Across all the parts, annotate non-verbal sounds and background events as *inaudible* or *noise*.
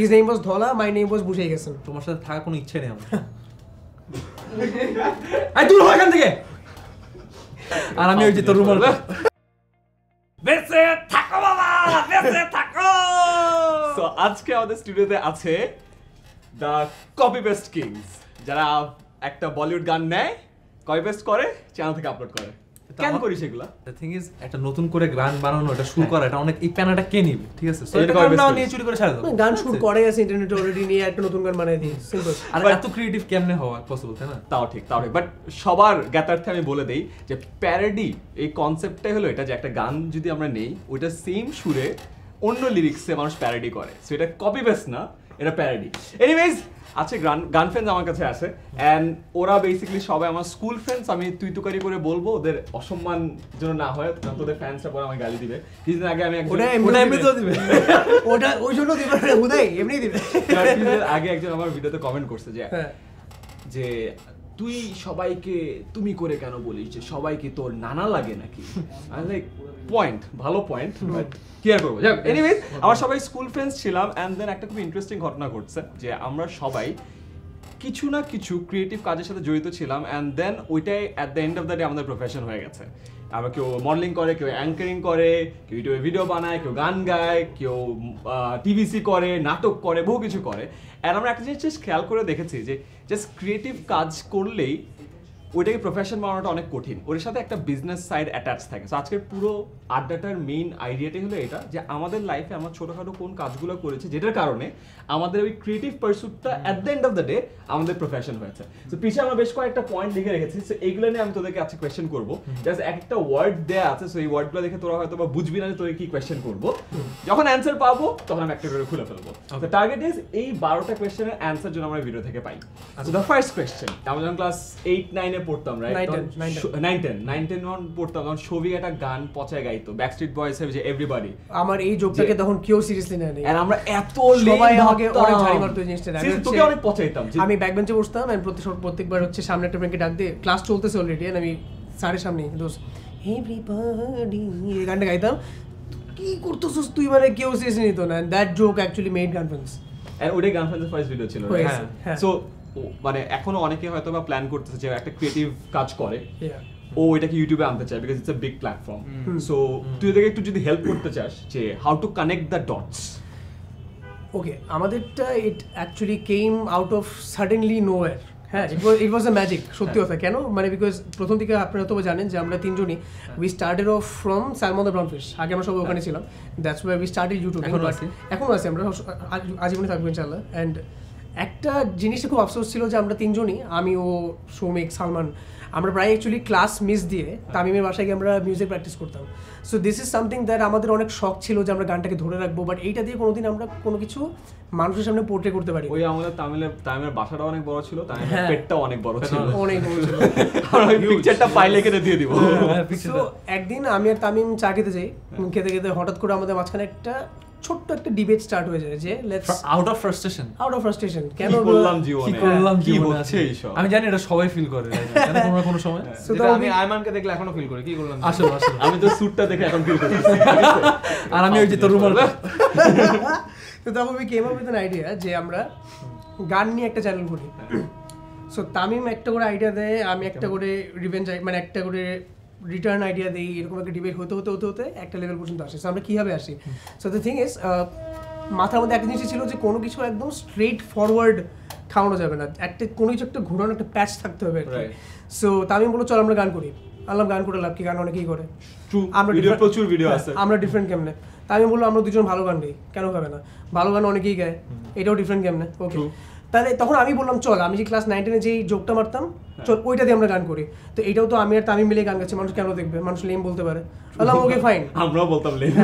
His name was Dhala my name was বুঝে গেছেন তোমার সাথে থাকার কোনো ইচ্ছে নেই আমার আই দূর হয় এখান থেকে আর আমি ওই যে তোর রুমাল বেঁচে থাকো বাবা বেঁচে থাকো সো আজকে আমাদের স্টুডিওতে আছে দ্য কপি পেস্ট কিংস যারা একটা বলিউড গান নেয় কপি পেস্ট করে চ্যানেল থেকে আপলোড করে কেন করিস এগুলা দ্য থিং ইজ একটা নতুন করে গান বানানো এটা হ্যাঁ। করা এটা অনেক এই প্যানাটা কে নিবে ঠিক আছে সো এটা নাও নিয়ে চুরি করে ছাড় দাও মানে গান করে আছে ইন্টারনেটে অলরেডি নিয়ে একটা নতুন গান বানাই দিই সিম্পল আর এত ক্রিয়েটিভ কেমনে হওয়া পসিবল তাই না তাও ঠিক তাও ঠিক বাট সবার জ্ঞাতার্থে আমি বলে দেই যে প্যারোডি এই কনসেপ্টটাই হলো এটা যে একটা গান যদি আমরা নেই ওইটা সেম সুরে অন্য লিরিক্সে মানুষ প্যারাডি করে সো এটা কপি পেস্ট না এটা প্যারোডি এনিওয়েজ আছে গান ফ্রেন্ডস আমার কাছে আছে অ্যান্ড ওরা বেসিক্যালি সবাই আমার স্কুল ফ্রেন্ডস আমি তুই তুকারি করে বলবো ওদের অসম্মান যেন না হয় তোদের ফ্যান্সরা পরে আমাকে গালি দিবে কিছুদিন আগে আমি ওটা এমনি দিবে *laughs* ওটা ওই জন্য দিবে হুদাই এমনি দিবে আগে একজন আমার ভিডিওতে কমেন্ট করছে যে হ্যাঁ। যে তুই সবাইকে তুমি করে কেন বলিস যে সবাইকে তোর নানা লাগে নাকি লাইক পয়েন্ট ভালো পয়েন্ট কেয়ার করবো এনিওয়েজ আমার সবাই স্কুল ফ্রেন্ডস ছিলাম অ্যান্ড দেন একটা খুব ইন্টারেস্টিং ঘটনা ঘটছে যে আমরা সবাই কিছু না কিছু ক্রিয়েটিভ কাজের সাথে জড়িত ছিলাম অ্যান্ড দেন ওইটাই at the end of the day আমাদের প্রফেশন হয়ে গেছে আবার কেউ মডেলিং করে কেউ অ্যাঙ্কারিং করে কেউ ইউটিউবে ভিডিও বানায় কেউ গান গায় কেউ টিভিসি করে নাটক করে বহু কিছু করে আর আমরা একটা জিনিস খেয়াল করে দেখেছি যে জাস্ট ক্রিয়েটিভ কাজ করলেই ওইটাকে প্রফেশন বানানোটা অনেক কঠিন ওর সাথে একটা বিজনেস সাইড অ্যাটাচ থাকে সো আজকের পুরো আড্ডাটার মেইন আইডিয়াটাই হলো এটা যে আমাদের লাইফে আমার ছোটোখাটো কোন কাজগুলো করেছে যেটার কারণে আমাদের ওই ক্রিয়েটিভ পার্সুটটা at the end of the day আমাদের প্রফেশন হয়েছে তো পিছিয়ে আমরা বেশ কয়েকটা পয়েন্ট লিখে রেখেছি সো এইগুলো নিয়ে আমি তোদেরকে আজকে কোয়েশ্চেন করবো জাস্ট একটা ওয়ার্ড দেওয়া আছে সো এই ওয়ার্ডগুলো দেখে তোরা হয়তো বা বুঝবি না যে তোকে কি কোয়েশ্চেন করবো যখন অ্যান্সার পাবো তখন আমি একটা করে খুলে ফেলবো তো টার্গেট ইজ এই বারোটা কোয়েশ্চেনের অ্যান্সার জন্য আমরা ভিডিও থেকে পাই সো দ্য ফার্স্ট কোয়েশ্চেন আমরা যখন ক্লাস এইট নাইনে টেনে পড়তাম right nine ten nine ten যখন পড়তাম তখন সবই একটা গান পচায় গাইতো ব্যাক স্ট্রিট বয়েজ এভরিবাডি আমার এই জোকটাকে তখন কেউ সিরিয়াসলি নেয় আর আমরা এত সবাই আমাকে অনেক ঝাড়ি মারতো জিনিসটা আমি তোকে অনেক পচাইতাম আমি ব্যাক বেঞ্চে বসতাম আমি প্রত্যেকবার হচ্ছে সামনে একটা ব্যাংকে ডাক দিয়ে ক্লাস চলতেছে অলরেডি আমি সারের সামনে দোষ এভরিবাডি এই গানটা গাইতাম কি করতেছিস তুই মানে কেউ সিরিয়াসলি নিত না দ্যাট জোক অ্যাকচুয়ালি মেড গান ফ্রেন্ডস আর ওটাই গান ফ্রেন্ডস ফার্স্ট ভিডিও ছিল হ্যাঁ সো মানে এখনো অনেকে হয়তো বা প্ল্যান করতেছে যে একটা ক্রিয়েটিভ কাজ করে ও এটাকে ইউটিউবে আনতে চায় because it's a big platform so তুই এদেরকে একটু যদি হেল্প করতে চাস যে how to connect the dots okay আমাদেরটা it actually came out of suddenly nowhere হ্যাঁ ইট ওয়াজ আ ম্যাজিক সত্যি হ্যাঁ। কথা কেন মানে বিকজ প্রথম থেকে আপনারা তো জানেন যে আমরা তিনজনই we started off from Salman the brown fish আগে আমরা সবাই হ্যাঁ। ওখানে ছিলাম that's why we started YouTube এখনো আছে আমরা আজীবনে থাকবো ইনশাল্লাহ অ্যান্ড একটা জিনিসটা খুব আফসোস ছিল যে আমরা তিনজনই আমি ও সৌমিক সালমান আমরা প্রায় অ্যাকচুয়ালি ক্লাস মিস দিয়ে তামিমের বাসায় গিয়ে আমরা মিউজিক প্র্যাকটিস করতাম so this is something that আমাদের অনেক শখ ছিল যে আমরা গানটাকে ধরে রাখবো বাট এইটা দিয়ে কোনোদিন আমরা কোনো কিছু মানুষের সামনে পোর্ট্রে করতে পারি ওই আমাদের তামিলের তামিমের বাসাটা অনেক বড় ছিল তামিমের হ্যাঁ। অনেক বড় ছিল *laughs* অনেক বড় ছিল পিকচারটা ফাইলে কেটে দিয়ে দিব সো একদিন আমি আর তামিম চা খেতে যাই খেতে খেতে হঠাৎ করে আমাদের মাঝখানে একটা ছোট্ট একটা ডিবেট স্টার্ট হয়ে যায় যে let's out of frustration out of frustration কেন বললাম জীবনে কি করলাম কি হচ্ছে এইসব আমি জানি এটা সবাই ফিল করে জানি কোনো *laughs* কোনো সময় হ্যাঁ। সেটা আমি আয়মানকে দেখলে এখনো ফিল করি কি করলাম আসলে আসলে আমি তো স্যুটটা দেখে এখন ফিল করি *laughs* আর আমি ওই যে তোর রুমাল *laughs* তো তখন আমি কেম আপ উইথ আইডিয়া যে আমরা গান নিয়ে একটা চ্যানেল করি সো তামিম একটা করে আইডিয়া দেয় আমি একটা করে রিভেঞ্জ মানে একটা করে রিটার্ন আইডিয়া দিই এরকম একটা ডিবেট হতে হতে হতে হতে একটা লেভেল পর্যন্ত আসে আমরা কীভাবে আসি সো দ্য থিং ইজ মাথার মধ্যে একটা জিনিস ছিল যে কোনো কিছু একদম স্ট্রেট ফরওয়ার্ড খাওয়ানো যাবে না একটা কোনো কিছু একটা ঘুরানো একটা প্যাচ থাকতে হবে সো তা আমি বলো চল আমরা গান করি আল্লাহ গান করে লাভ কি গান অনেকেই করে আমরা প্রচুর ভিডিও হ্যাঁ, আছে আমরা ডিফারেন্ট কেমনে তা আমি বললাম আমরা দুজন ভালো গান গাই কেন হবে না ভালো গান অনেকেই গায় এটাও ডিফারেন্ট কেমনে ওকে তাহলে তখন আমি বললাম চল আমি যে ক্লাস নাইন টেনে যেই জোকটা মারতাম হ্যাঁ। চল ওইটা দিয়ে আমরা গান করি তো এটাও তো আমি আর তামিম মিলে গান গাচ্ছি মানুষ কেন দেখবে মানুষ লেম বলতে পারে বললাম ওকে ফাইন *laughs* আমরাও বলতাম হ্যাঁ। *laughs* লেম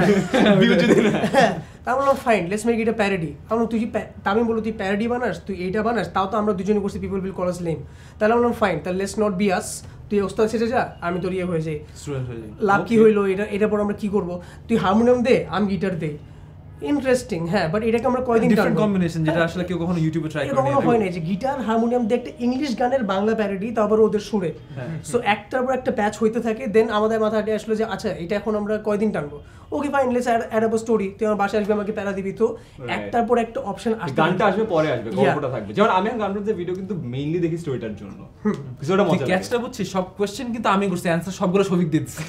হ্যাঁ। আমি বললাম ফাইন লেটস মেক এটা প্যারেডি কারণ তুই তামিম বলো তুই প্যারেডি বানাস তুই এইটা বানাস তাও তো আমরা দুজনে করছি পিপল বিল কল লেম তাহলে বললাম ফাইন তাহলে লেটস নট বি আস তুই ওস্তাদ সেটে যা আমি তোর ইয়ে হয়ে যাই লাভ কি হইলো এটা এটার পর আমরা কি করবো তুই হারমোনিয়াম দে আমি গিটার দেই ইন্টারেস্টিং হ্যাঁ বাট এটাকে আমরা কয়দিন ডিফারেন্ট কম্বিনেশন যেটা আসলে কেউ কখনো ইউটিউবে ট্রাই করেনি কখনো হয় না যে গিটার হারমোনিয়াম দেখতে ইংলিশ গানের বাংলা প্যারোডি তারপর ওদের সুরে সো হ্যাঁ। একটার পর একটা প্যাচ হইতে থাকে দেন আমাদের মাথাটা আসলো যে আচ্ছা এটা এখন আমরা কয়দিন টানবো okay fine let's add up story তুই আমার বাসায় আসবে আমাকে প্যারা দিবি তো একটার পর একটা অপশন আসবে গানটা আসবে পরে আসবে গল্পটা থাকবে যেমন আমি গান করতে ভিডিও কিন্তু মেইনলি দেখি স্টোরিটার জন্য কিছুটা মজা ক্যাচটা বুঝছি সব কোশ্চেন কিন্তু আমি করছি অ্যানসার সবগুলো সবিক দিচ্ছি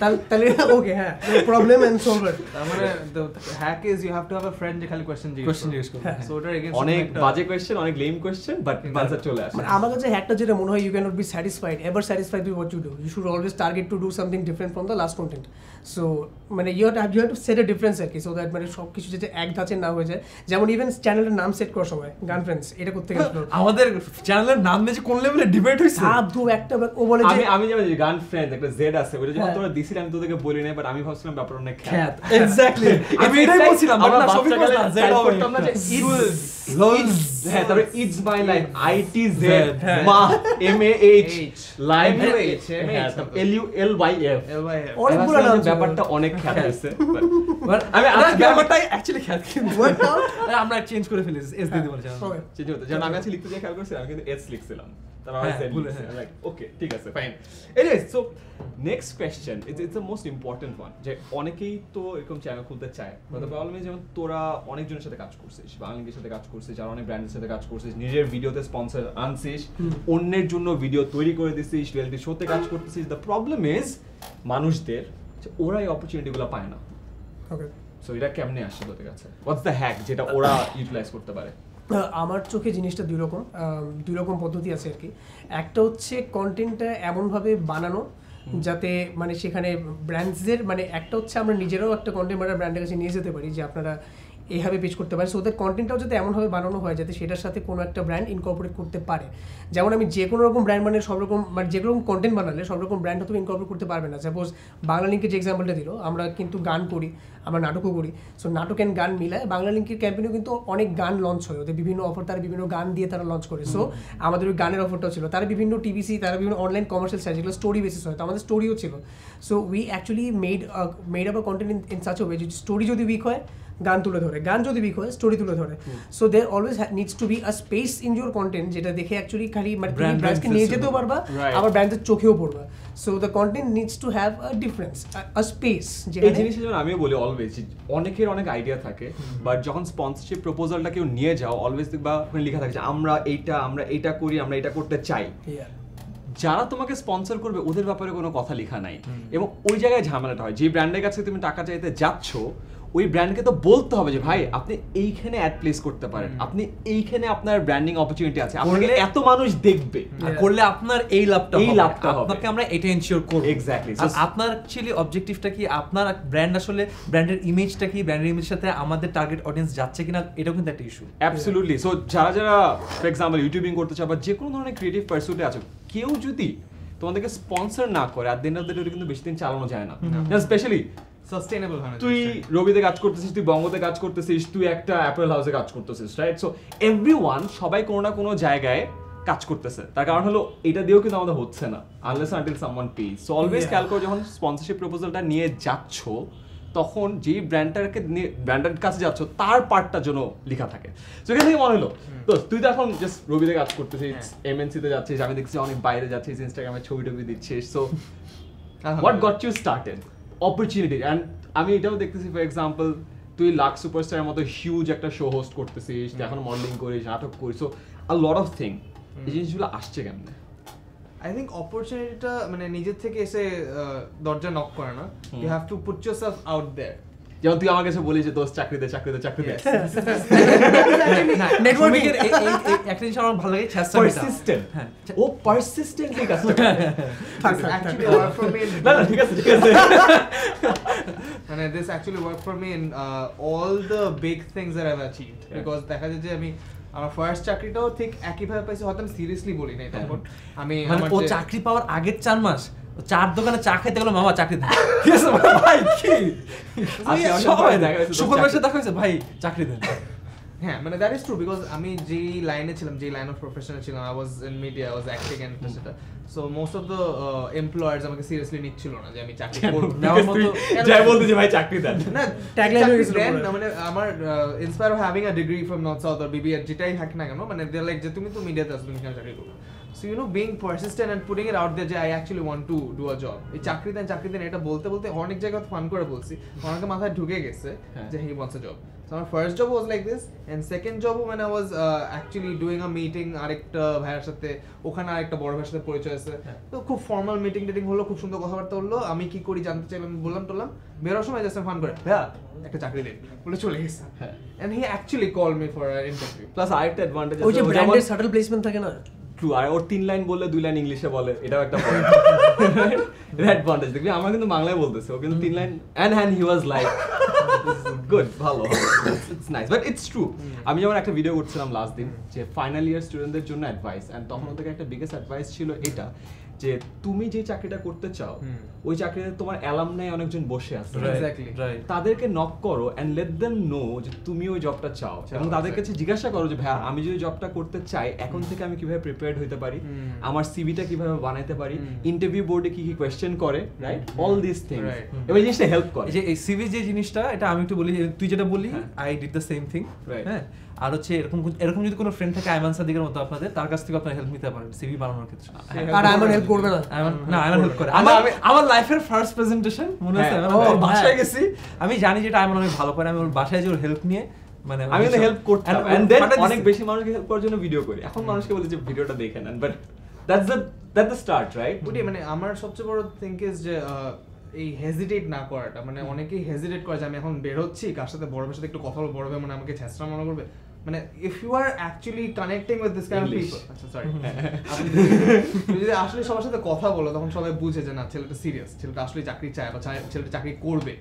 তাহলে ওকে হ্যাঁ প্রবলেম এন্ড সলভার মানে the hack is you have to have a friend যে খালি কোশ্চেন জিজ্ঞেস কোশ্চেন জিজ্ঞেস সো হ্যাঁ। ওটার এগেইনস্ট অনেক বাজে কোশ্চেন অনেক লেম কোশ্চেন বাট আনসার চলে আসে মানে আমার কাছে হ্যাকটা যেটা মনে হয় you can not be satisfied ever satisfied with what you do you should always target to do something different from the last content so মানে you have you have to set difference আর কি so that মানে সব কিছু যাতে এক ধাঁচের না হয়ে যায় যেমন ইভেন চ্যানেলের নাম সেট করার সময় গান ফ্রেন্ডস এটা করতে গেলে *laughs* আমাদের চ্যানেলের নাম নিয়ে কোন লেভেলে ডিবেট হইছে দু একটা ও বলে আমি আমি গান ফ্রেন্ডস একটা জেড আছে ওটা যখন হ্যাঁ। তোমরা দিছিলাম তোদেরকে বলি নাই বাট আমি ভাবছিলাম ব্যাপার অনেক খ্যাত এক্স্যাক্টলি আমি এটাই বলছিলাম আমরা সবই বললাম জেড হবে আমরা যে ইটস হ্যাঁ তারপরে it's my life I T Z মা M A H life L U L Y F অনেক পুরো নাম ব্যাপারটা অনেক খ্যাত হয়েছে হ্যাঁ। আমি আমার ব্যাপারটা অ্যাকচুয়ালি খ্যাত কিন্তু *laughs* *laughs* আমরা চেঞ্জ করে ফেলেছি এস দিয়ে দিতে বলছিলাম চেঞ্জ হতো যেন আমি আজকে লিখতে যাই খেয়াল করছিলাম কিন্তু এস লিখছিলাম নিজের ভিডিওতে স্পন্সর আনছিস অন্যের জন্য ভিডিও তৈরি করে দিছিস রিয়েলিটি শোতে কাজ করতেছিস দ্য প্রবলেম ইজ মানুষদের ওরা এই গুলো পায় না এটা কেমনে আসছে তোদের কাছে যেটা ওরা ইউটিলাইজ করতে পারে আমার চোখে জিনিসটা দুই রকম দুই রকম পদ্ধতি আছে আর কি একটা হচ্ছে কন্টেন্টটা এমনভাবে বানানো যাতে মানে সেখানে ব্র্যান্ডসদের মানে একটা হচ্ছে আমরা নিজেরাও একটা কন্টেন্ট আমরা ব্র্যান্ডের কাছে নিয়ে যেতে পারি যে আপনারা এইভাবে পেজ করতে পারে সো ওদের কন্টেন্টটাও যাতে এমনভাবে বানানো হয় যাতে সেটার সাথে কোনো একটা ব্র্যান্ড ইনকর্পোরেট করতে পারে যেমন আমি যে কোনো রকম ব্র্যান্ড মানে সব রকম মানে যে রকম কন্টেন্ট বানালে সব রকম ব্র্যান্ড হয়তো ইনকর্পোরেট করতে পারবে না সাপোজ বাংলা লিঙ্কের যে এক্সাম্পলটা দিল আমরা কিন্তু গান করি আমরা নাটকও করি সো নাটক অ্যান্ড গান মিলায় বাংলা লিঙ্কের ক্যাম্পেনেও কিন্তু অনেক গান লঞ্চ হয় ওদের বিভিন্ন অফার তারা বিভিন্ন গান দিয়ে তারা লঞ্চ করে সো আমাদের ওই গানের অফারটাও ছিল তারা বিভিন্ন টিভিসি তারা বিভিন্ন অনলাইন কমার্শিয়াল সাইট যেগুলো স্টোরি বেসিস হয় তো আমাদের স্টোরিও ছিল so we actually made made up content in such way story যদি উইক হয় গান তুলে ধরে গান যদি বিক হয় স্টোরি তুলে ধরে so there always needs to be a space in your content যেটা দেখে অ্যাকচুয়ালি খালি মানে ব্র্যান্ডকে নিয়ে যেতেও পারবা আবার ব্র্যান্ডের চোখেও পড়বা so the content needs to have a difference a space এই জিনিসটা যেমন আমিও বলি অলওয়েজ অনেকের অনেক আইডিয়া থাকে বাট যখন স্পন্সরশিপ প্রপোজালটা কেউ নিয়ে যাও অলওয়েজ দেখবা ওখানে লেখা থাকে যে আমরা এইটা আমরা এটা করি আমরা এটা করতে চাই যারা তোমাকে স্পন্সর করবে ওদের ব্যাপারে কোনো কথা লেখা নাই এবং ওই জায়গায় ঝামেলাটা হয় যে ব্র্যান্ডের কাছে তুমি টাকা চাইতে যাচ্ছ ওই ব্র্যান্ডকে তো বলতে হবে যে ভাই আপনি এইখানে অ্যাড প্লেস করতে পারেন আপনি এইখানে আপনার ব্র্যান্ডিং অপরচুনিটি আছে আপনাকে এত মানুষ দেখবে করলে আপনার এই লাভটা এই লাভটা আপনাকে আমরা এটা এনশিওর করব এক্স্যাক্টলি আপনার অ্যাকচুয়ালি অবজেক্টিভটা কি আপনার ব্র্যান্ড আসলে ব্র্যান্ডের ইমেজটা কি ব্র্যান্ডের ইমেজের সাথে আমাদের টার্গেট অডিয়েন্স যাচ্ছে কিনা এটাও কিন্তু একটা ইস্যু অ্যাবসলিউটলি সো যারা যারা ফর एग्जांपल ইউটিউবিং করতে চায় বা যে কোনো ধরনের ক্রিয়েটিভ পারসুটে আছে কেউ যদি তোমাদেরকে স্পন্সর না করে আর দিনের দিনে কিন্তু বেশি দিন চালানো যায় না স্পেশালি সাস্টেইনেবল হয় তুই রবিতে কাজ করতেছিস তুই বঙ্গতে কাজ করতেছিস তুই একটা অ্যাপেল হাউসে কাজ করতেছিস রাইট সো এভরিওয়ান সবাই কোনো না কোনো জায়গায় কাজ করতেছে তার কারণ হলো এটা দিয়েও কিন্তু আমাদের হচ্ছে না unless until someone page so always খেয়াল করো যখন স্পন্সরশিপ প্রপোজালটা নিয়ে যাচ্ছ তখন যেই ব্র্যান্ডটাকে ব্র্যান্ডের কাছে যাচ্ছ তার পার্টটা জন্য লেখা থাকে তো এখান থেকে মনে হলো তো তুই তো এখন জাস্ট রবিতে কাজ করতেছিস এমএনসিতে হ্যাঁ। যাচ্ছিস আমি দেখছি অনেক বাইরে যাচ্ছিস ইনস্টাগ্রামে ছবি টবি দিচ্ছিস so what got you started opportunity and আমি এটাও দেখতেছি ফর এক্সাম্পল তুই লাক সুপারস্টারের মতো হিউজ একটা শো হোস্ট করতেছিস এখন মডেলিং করিস নাটক করিস so a lot of thing এই জিনিসগুলো আসছে কেমনে আই থিঙ্ক অপরচুনিটিটা মানে নিজের থেকে এসে দরজা নক করে না you have to put yourself out there যেমন তুই আমার কাছে বলিস যে দোষ চাকরিতে চাকরিতে চাকরিতে নেটওয়ার্কিং একটা জিনিস আমার ভালো লাগে পারসিস্টেন্ট হ্যাঁ, ও পারসিস্টেন্টলি কাজ করে *laughs* না ঠিক আছে ঠিক আছে *laughs* মানে this actually work for me in all the big things that I achieved because দেখা যায় যে আমি আমার ফার্স্ট চাকরিটাও ঠিক একইভাবে পাইছি হয়তো আমি সিরিয়াসলি বলি না এটা হ্যাঁ। আমি মানে ও চাকরি পাওয়ার আগের চার মাস চার দোকানে চা খাইতে মামা চাকরি দেন *laughs* ঠিক আছে ভাই কি আচ্ছা, সবাই শুকর দেখা হয়েছে ভাই চাকরি দেন হ্যাঁ মানে দ্যাট ইজ ট্রু বিকজ আমি যে লাইনে ছিলাম যে লাইন অফ প্রফেশনে ছিলাম I was in media was acting and সেটা so most of the employers আমাকে সিরিয়াসলি নিচ্ছিল না যে আমি চাকরি করব *laughs* যাই বলতে যে ভাই চাকরি দেন না ট্যাগলাইন মানে আমার inspire of having a degree from North South or যেটাই থাক না কেন মানে দে লাইক যে তুমি তো মিডিয়াতে আসবে তুমি চাকরি করবে so you know being persistent and putting এর আউট দ্যাট যে I actually want to do a job এই চাকরি দেন চাকরি দেন এটা বলতে বলতে অনেক জায়গায় ফান করে বলছি অনেকে মাথায় ঢুকে গেছে হ্যাঁ। যে he wants a job so আমার first job was like this and second job মানে I was actually doing a meeting আরেকটা ভাইয়ের সাথে ওখানে আরেকটা বড় ভাইয়ের সাথে পরিচয় আছে হ্যাঁ। তো খুব ফর্মাল মিটিং টিটিং হলো খুব সুন্দর কথাবার্তা হলো আমি কি করি জানতে চাই আমি বললাম টললাম বেরোর সময় জাস্ট ফান করে হ্যাঁ একটা চাকরি দেন বলে চলে গেছে and he actually call me for interview plus আরেকটা অ্যাডভান্টেজ ওই যে ব্র্যান্ডের সাটল প্লেসমেন্ট থাকে না ট্রু আর ওর তিন লাইন বললে দুই লাইন ইংলিশে বলে এটাও একটা অ্যাডভান্টেজ *laughs* দেখবি কিন্তু বাংলায় বলতেছে ও কিন্তু তিন line and hand he was like good ভালো it's nice but it's true আমি যেমন একটা ভিডিও করছিলাম লাস্ট দিন যে ফাইনাল ইয়ার স্টুডেন্টদের জন্য অ্যাডভাইস অ্যান্ড তখন ওদেরকে একটা বিগেস্ট অ্যাডভাইস ছিল এটা যে তুমি যে চাকরিটা করতে চাও ওই চাকরিতে তোমার অ্যালামনাই অনেকজন বসে আছে তাদেরকে নক করো অ্যান্ড লেট দেম নো যে তুমি ওই জবটা চাও এবং তাদের কাছে জিজ্ঞাসা করো যে ভাইয়া আমি যদি জবটা করতে চাই এখন থেকে আমি কিভাবে প্রিপেয়ার্ড হতে পারি আমার সিভিটা কিভাবে বানাইতে পারি ইন্টারভিউ বোর্ডে কি কি কোয়েশ্চেন করে রাইট অল দিস থিং এবার জিনিসটা হেল্প করে যে এই সিভি যে জিনিসটা এটা আমি একটু বলি তুই যেটা বলি I did the same thing right হ্যাঁ আর হচ্ছে এরকম এরকম যদি কোনো ফ্রেন্ড থাকে আইমান সাদিকের মতো আপনাদের তার কাছ থেকে আপনারা হেল্প নিতে পারেন সিভি বানানোর ক্ষেত্রে হ্যাঁ। আর আইমান হেল্প করবে না আইমান না আইমান হেল্প করে আমার আমার লাইফের ফার্স্ট প্রেজেন্টেশন মনে আছে হ্যাঁ। আমি হ্যাঁ। বাসায় গেছি আমি জানি যেটা আইমান অনেক ভালো করে আমি ওর বাসায় যে ওর হেল্প নিয়ে মানে আমি হেল্প করতাম এন্ড মানে দেন অনেক বেশি মানুষকে হেল্প করার জন্য ভিডিও করি এখন মানুষকে বলি যে ভিডিওটা দেখে নেন but that's the that the start right বুঝি মানে আমার সবচেয়ে বড় থিংক ইজ যে এই হেজিটেট না করাটা মানে অনেকেই হেজিটেট করে যে আমি এখন বের হচ্ছি কার সাথে বড় সাথে একটু কথা বলবো বড় মানে আমাকে ছেঁচড়া মনে করবে মানে if you are actually connecting with this kind of people আচ্ছা সরি *laughs* আপনি যদি আসলে সবার সাথে কথা বলো তখন সবাই বুঝে যে না ছেলেটা সিরিয়াস ছেলেটা আসলে চাকরি চায় বা ছেলেটা চাকরি করবে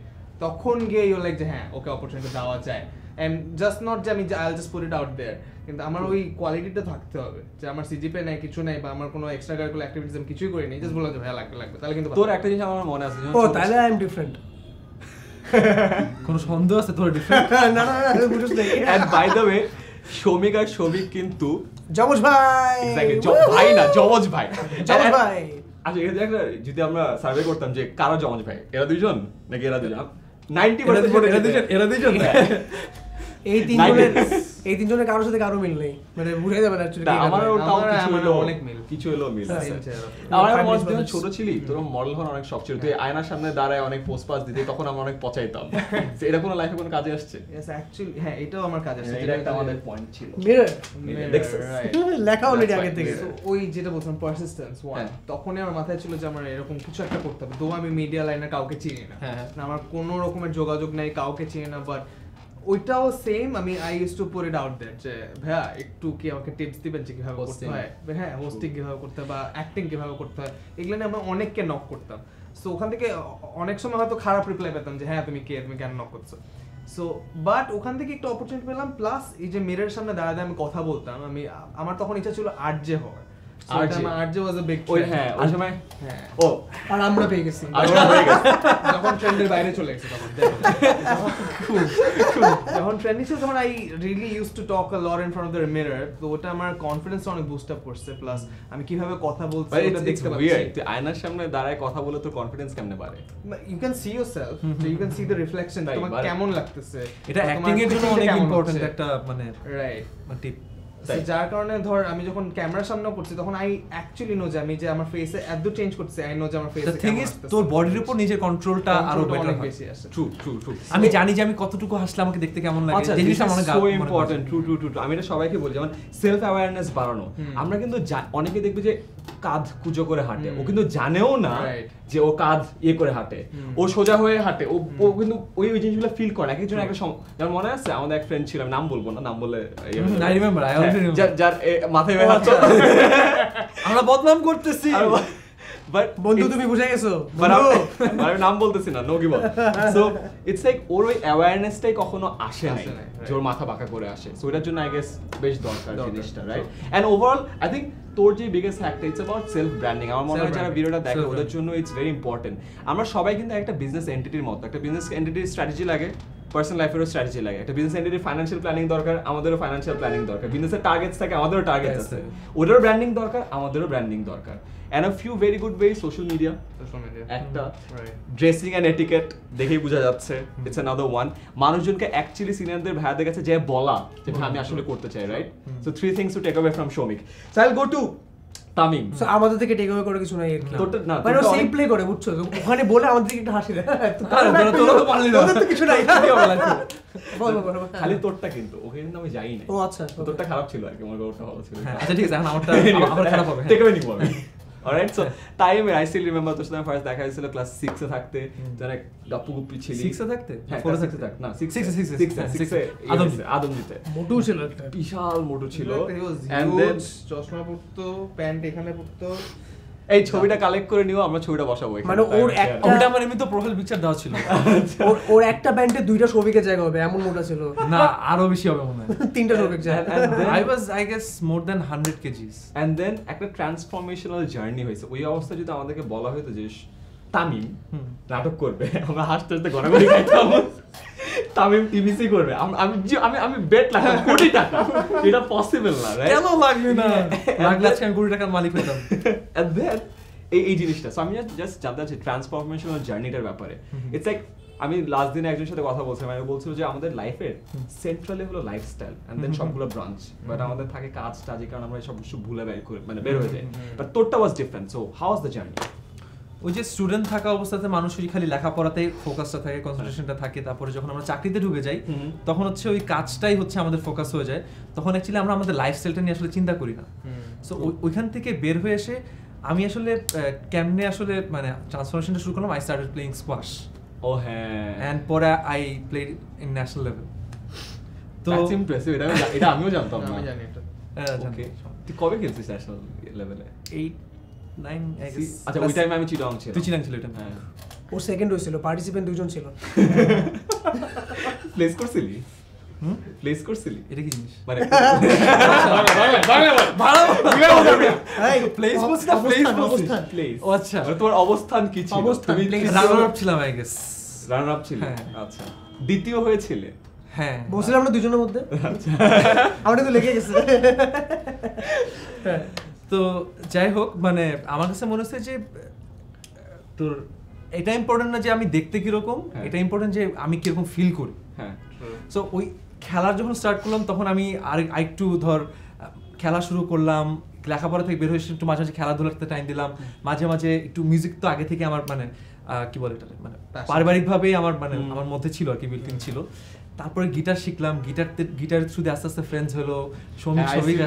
তখন গিয়ে ইউ লাইক যে হ্যাঁ ওকে অপরচুনিটি দেওয়া যায় এন্ড জাস্ট নট যে আমি I just put it out there কিন্তু আমার ওই কোয়ালিটিটা থাকতে হবে যে আমার সিজিপে নাই কিছু নাই বা আমার কোনো এক্সট্রা কারিকুলার অ্যাক্টিভিটিস আমি কিছুই করি নাই জাস্ট বললাম যে ভাই লাগবে লাগবে তাহলে কিন্তু তোর একটা জিনিস আমার মনে আছে ও তাহলে আই এম ডিফারেন্ট *laughs* কোনো সন্দেহ আছে তোর বাই দ্য ওয়ে শমিক আর শমিক কিন্তু জমজ ভাই ভাই না জমজ ভাই জমজ ভাই আচ্ছা এটা একটা যদি আমরা সার্ভে করতাম যে কারা জমজ ভাই এরা দুইজন নাকি এরা দুজন নাইনটি এরা দুজন এরা দুজন *laughs* এই তিনজনের এই তিনজনের কারোর সাথে কারো মিল নেই মানে বুঝে যাবে না আমার তাও কিছু হলো অনেক মিল কিছু হলো মিল হ্যাঁ, আমার মনে হচ্ছে ছোট ছিলি তোর মডেল হওয়ার অনেক শখ ছিল তুই হ্যাঁ। আয়নার সামনে দাঁড়ায় অনেক পোস্ট পাস দিতে তখন আমরা অনেক পচাইতাম *laughs* এটা কোনো লাইফে কোনো কাজে আসছে यस অ্যাকচুয়ালি হ্যাঁ এটাও আমার কাজে আসছে হ্যাঁ, এটা একটা আমাদের পয়েন্ট ছিল *laughs* *laughs* লেখা অলরেডি আগে থেকে ওই যেটা বলছিলাম পারসিস্টেন্স ওয়ান তখনই আমার মাথায় ছিল যে আমার এরকম কিছু একটা করতে হবে দো আমি মিডিয়া লাইনে কাউকে চিনি না আমার কোনো রকমের যোগাযোগ নাই কাউকে চিনি না বাট ওইটাও সেম আমি I use to put it out that যে ভাইয়া একটু কি আমাকে টিপস দিবেন যে কিভাবে করতে হয় হ্যাঁ হোস্টিং কিভাবে করতে হয় বা অ্যাক্টিং কিভাবে করতে হয় এগুলো নিয়ে আমরা অনেককে নক করতাম সো ওখান থেকে অনেক সময় হয়তো খারাপ রিপ্লাই পেতাম যে হ্যাঁ তুমি কে তুমি কেন নক করছো সো বাট ওখান থেকে একটা অপরচুনিটি পেলাম প্লাস এই যে মিরের সামনে দাঁড়াদা আমি কথা বলতাম আমি আমার তখন ইচ্ছা ছিল আর যে হওয়ার তো ওটা আমার কনফিডেন্স অনেক করছে প্লাস আমি কিভাবে কথা বলছি এটা আয়নার সামনে দাঁড়ায় কথা বলে তোর কনফিডেন্স কেমনে বাড়ে you can see your so you can see the reflection কেমন লাগতেছে এটা অ্যাক্টিং এর জন্য অনেক একটা মানে রাইট মানে টিপ যার কারণে ধর আমি যখন ক্যামেরার সামনে করছি তখন আই অ্যাকচুয়ালি নো যে আমি যে আমার ফেসে এত চেঞ্জ করছে আই নো যে আমার ফেসে থিং ইজ তোর বডির উপর নিজের কন্ট্রোলটা আরো বেটার হয় ট্রু ট্রু ট্রু আমি জানি যে আমি কতটুকু হাসলে আমাকে দেখতে কেমন লাগে আচ্ছা জিনিসটা মনে so important true true true আমি এটা সবাইকে বলি যেমন সেলফ অ্যাওয়ারনেস বাড়ানো আমরা কিন্তু অনেকে দেখবে যে কাঁধ কুজো করে হাঁটে ও কিন্তু জানেও না যে ও কাঁধ ইয়ে করে হাঁটে ও সোজা হয়ে হাঁটে ও কিন্তু ওই ওই জিনিসগুলো ফিল করে এক একজন একটা যেমন মনে আছে আমাদের এক ফ্রেন্ড ছিলাম নাম বলবো না নাম বলে ইয়ে হ্যাঁ, যার মাথায় আচ্ছা। আমরা বদনাম করতেছি বন্ধু তুমি বুঝে গেছো আমি নাম বলতেছি না no give so it's like ওর ওই অ্যাওয়ারনেসটাই কখনো আসে যে ওর মাথা বাঁকা করে আসে সো এটার জন্য আই গেস বেশ দরকার জিনিসটা right and overall I think তোর যে biggest it's about self branding আমার মনে হয় যারা ভিডিওটা দেখে ওদের জন্য ইটস ভেরি ইম্পর্টেন্ট আমরা সবাই কিন্তু একটা বিজনেস এন্টিটির মতো একটা বিজনেস এন্টিটির স্ট্র্যাটেজি লাগে পার্সোনাল লাইফেরও স্ট্র্যাটেজি লাগে একটা বিজনেস এন্টিটির ফাইন্যান্সিয়াল প্ল্যানিং দরকার আমাদেরও ফাইন্যান্সিয়াল প্ল্যানিং দরকার বিজনেসের টার্গেটস থাকে আমাদেরও টার্গেট আছে ওদেরও ব্র্যান্ডিং দরকার আমাদেরও ব্র্যান্ডিং দরকার and a few very good way social media একটা ড্রেসিং অ্যান্ড এটিকেট দেখেই বোঝা যাচ্ছে ইটস অ্যানাদার ওয়ান মানুষজনকে অ্যাকচুয়ালি সিনিয়রদের ভাইয়াদের কাছে যে বলা যে আমি mm-hmm. আসলে করতে চাই right so three things to take away from Shamik so I'll go two Tamim so আমাদের থেকে টেক অ্যাওয়ে করে কিছু নাই আর কি তোরটা না মানে সেম প্লে করে বুঝছো ওখানে বলে আমাদের থেকে একটু হাসি দেয় তোরা তো পারলি না তোদের তো কিছু নাই কি বলা খালি তোরটা কিন্তু ওকে কিন্তু আমি যাই না ও আচ্ছা তোরটা খারাপ ছিল আর কি আমার ওটা ভালো ছিল হ্যাঁ, আচ্ছা ঠিক আছে এখন আমারটা খারাপ হবে টেক অ্যাওয়ে নিব আমি alright so time I still remember তোর সাথে ফার্স্ট দেখা হয়েছিল ক্লাস 6 এ থাকতে তোর এক গাপ্পু গুপ্পি ছিল 6 থাকতে হ্যাঁ 4 এ থাকতে থাক না 6 6 6 6 আদম আদম জিতে মোটু ছিল একটা বিশাল মোটু ছিল চশমা পরতো প্যান্ট এখানে পড়তো এই ছবিটা কালেক্ট করে নিও আমরা ছবিটা বসাবো মানে ওর একটা আমার এমনি তো প্রোফাইল পিকচার দেওয়া ছিল আচ্ছা। ওর ওর একটা ব্যান্ডে দুইটা ছবিকে জায়গা হবে এমন মোটা ছিল না আরো বেশি হবে মনে হয় তিনটা ছবি I was I guess more than 100 kgs and then একটা ট্রান্সফরমেশনাল জার্নি হয়েছে ওই অবস্থা যদি আমাদেরকে বলা তো যে তামিম নাটক করবে আমরা হাসতে হাসতে গড়াগড়ি খাইতাম তামিম টিভিসি e করবে আমি আমি আমি বেট কোটি টাকা এটা পসিবল না কেন লাগবে না লাগলে আজকে আমি কোটি টাকার মালিক হতাম *laughs* এই এই জিনিসটা আমি জাস্ট জানতে চাচ্ছি ট্রান্সফরমেশনাল জার্নিটার ব্যাপারে ইটস লাইক আমি লাস্ট দিনে একজনের সাথে কথা বলছিলাম আমি বলছিল যে আমাদের লাইফের সেন্ট্রালে হলো লাইফস্টাইল এন্ড দেন সবগুলো ব্রাঞ্চ বাট আমাদের থাকে কাজ টাজ কারণ আমরা সব কিছু ভুলে বের করে মানে বের হয়ে যায় বাট তোরটা was different so how is the journey ওই যে স্টুডেন্ট থাকা অবস্থাতে মানুষের খালি লেখাপড়াতে ফোকাসটা থাকে কনসেন্ট্রেশনটা থাকে তারপরে যখন আমরা চাকরিতে ঢুকে যাই তখন হচ্ছে ওই কাজটাই হচ্ছে আমাদের ফোকাস হয়ে যায় তখন অ্যাকচুয়ালি আমরা আমাদের লাইফস্টাইলটা নিয়ে আসলে চিন্তা করি না সো ওইখান থেকে বের হয়ে এসে আমি আসলে কেমনে আসলে মানে ট্রান্সফরমেশনটা শুরু করলাম আই স্টার্টেড প্লেইং স্কোয়াশ ও হ্যাঁ অ্যান্ড পরে I played in national level তো দ্যাটস ইমপ্রেসিভ এটা আমিও জানতাম না আমি জানি এটা হ্যাঁ জানি তুই কবে খেলছিস ন্যাশনাল লেভেলে 8 আচ্ছা ওই টাইমে আমি চিটাং তুই ছিল হ্যাঁ ও সেকেন্ড হয়েছিল পার্টিসিপেন্ট দুজন ছিল প্লেস *laughs* করছিলি প্লেস করছিলি এটা ও আচ্ছা মানে তোমার অবস্থান কি গেস হ্যাঁ। আচ্ছা। দ্বিতীয় হয়েছিল হ্যাঁ বসছিলাম আমরা দুজনের মধ্যে আচ্ছা তো লেগে গেছে *laughs* হ্যাঁ। তো যাই হোক মানে আমার কাছে মনে হচ্ছে যে তোর এটা ইম্পর্টেন্ট না যে আমি দেখতে কিরকম হ্যাঁ। এটা ইম্পর্টেন্ট যে আমি কিরকম ফিল করি হ্যাঁ সো ওই খেলার যখন স্টার্ট করলাম তখন আমি আর একটু ধর খেলা শুরু করলাম লেখাপড়া থেকে বের হয়ে একটু মাঝে মাঝে খেলাধুলাতে টাইম দিলাম মাঝে মাঝে একটু মিউজিক তো আগে থেকে আমার মানে কি বলে এটা মানে পারিবারিকভাবেই আমার মানে আমার মধ্যে ছিল আর কি বিল্টিং ছিল তারপরে গিটার শিখলাম গিটার গিটারের থ্রুতে আস্তে আস্তে ফ্রেন্ডস হলো সৌমিক হ্যাঁ, সৌমিক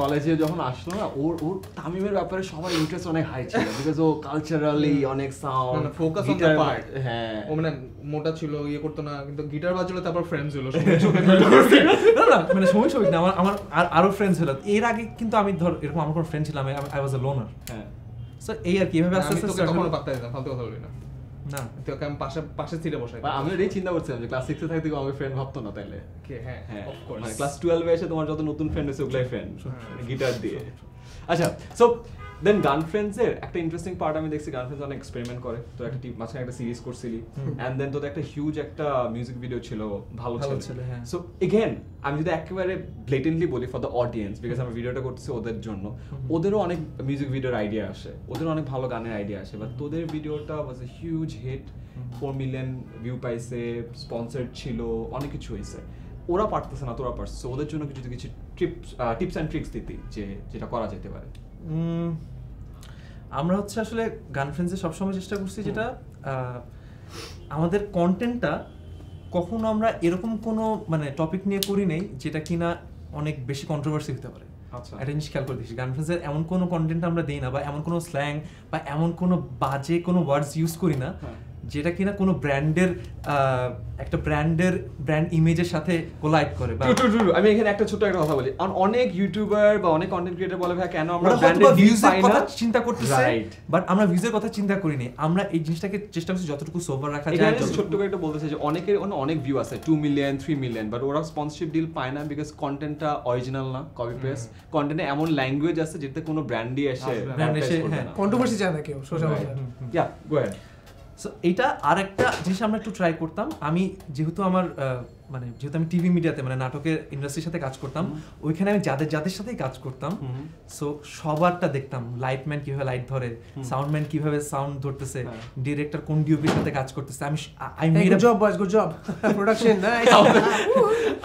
কলেজে হ্যাঁ। যখন আসলো না ওর ওর তামিমের ব্যাপারে সবার ইন্টারেস্ট অনেক হাই ছিল বিকজ ও কালচারালি অনেক sound focus on the part হ্যাঁ ও মানে মোটা ছিল ইয়ে করতো না কিন্তু গিটার বাজলো তারপর ফ্রেন্ডস হলো *laughs* মানে সময় সময় না আমার আর আরো ফ্রেন্ডস হলো এর আগে কিন্তু আমি ধর এরকম আমার কোনো ফ্রেন্ড ছিলাম আই ওয়াজ আ লোনার হ্যাঁ সো এই আর কি এভাবে মানে আস্তে আস্তে কখনো পাত্তা দিতাম ফালতু কথা বলি না না তোকে আমি পাশে আমি এটাই চিন্তা করছিলাম যে ক্লাস সিক্সে থাকতে আমার ফ্রেন্ড ভাবতো না তাইলে হ্যাঁ ক্লাস হ্যাঁ, টুয়েলভে মানে এসে তোমার যত নতুন ফ্রেন্ড হয়েছে ওগুলাই ফ্রেন্ড হ্যাঁ, গিটার দিয়ে আচ্ছা দেন গান ফ্রেন্ডসের একটা ইন্টারেস্টিং পার্ট আমি দেখছি গান ফ্রেন্ডস অনেক এক্সপেরিমেন্ট করে তো একটা টিপ মাঝখানে একটা সিরিজ করছিলি অ্যান্ড দেন তোদের একটা হিউজ একটা মিউজিক ভিডিও ছিল ভালো ছিল সো এগেন হ্যাঁ। আমি যদি একেবারে ব্লেটেন্টলি বলি ফর দ্য অডিয়েন্স বিকজ আমি ভিডিওটা করতেছি ওদের জন্য ওদেরও অনেক মিউজিক ভিডিওর আইডিয়া আসে ওদের অনেক ভালো গানের আইডিয়া আসে বা তোদের ভিডিওটা was a huge hit four million view পাইছে স্পন্সার ছিল অনেক কিছু হয়েছে ওরা পারতেছে না তোরা পারছে ওদের জন্য কিছু কিছু টিপস টিপস অ্যান্ড ট্রিক্স দিতি যে যেটা করা যেতে পারে আমরা হচ্ছে আসলে গান ফ্রেন্ডসে সবসময় চেষ্টা করছি যেটা আমাদের কন্টেন্টটা কখনো আমরা এরকম কোনো মানে টপিক নিয়ে করি নেই যেটা কিনা অনেক বেশি কন্ট্রোভার্সি হতে পারে আচ্ছা। একটা জিনিস খেয়াল করে এমন কোনো কন্টেন্ট আমরা দিই না বা এমন কোনো স্ল্যাং বা এমন কোনো বাজে কোনো ওয়ার্ডস ইউজ করি না হ্যাঁ। যেটা কিনা কোনো ব্র্যান্ডের একটা ব্র্যান্ডের ব্র্যান্ড ইমেজের সাথে কোলাইড করে আমি এখানে একটা ছোট একটা কথা বলি অনেক ইউটিউবার বা অনেক কন্টেন্ট ক্রিয়েটর বলে ভাই কেন আমরা ব্র্যান্ডের ভিউজ কথা চিন্তা রাইট বাট আমরা ভিউজের কথা চিন্তা করি নি আমরা এই জিনিসটাকে চেষ্টা করছি যতটুকু সোভার রাখা যায় এখানে ছোট করে একটা বলতেছে যে অনেকের অনেক ভিউ আছে 2 মিলিয়ন 3 মিলিয়ন বাট ওরা স্পন্সরশিপ ডিল পায় না বিকজ কন্টেন্টটা অরিজিনাল না কপি পেস্ট কন্টেন্টে এমন ল্যাঙ্গুয়েজ আছে যেটা কোনো ব্র্যান্ডই আসে ব্র্যান্ড এসে কন্ট্রোভার্সি হ্যাঁ। চায় না কেউ social media yeah go ad so এটা আর একটা জিনিস আমরা একটু ট্রাই করতাম আমি যেহেতু আমার মানে যেহেতু আমি টিভি মিডিয়াতে মানে নাটকের ইন্ডাস্ট্রির সাথে কাজ করতাম ওইখানে আমি যাদের যাদের সাথেই কাজ করতাম সো সবারটা দেখতাম লাইটম্যান কিভাবে লাইট ধরে সাউন্ডম্যান কিভাবে সাউন্ড ধরতেছে ডিরেক্টর হ্যাঁ। কোন ডিওপির সাথে কাজ করতেছে আমি আই মেড আ জব বয়স গুড জব প্রোডাকশন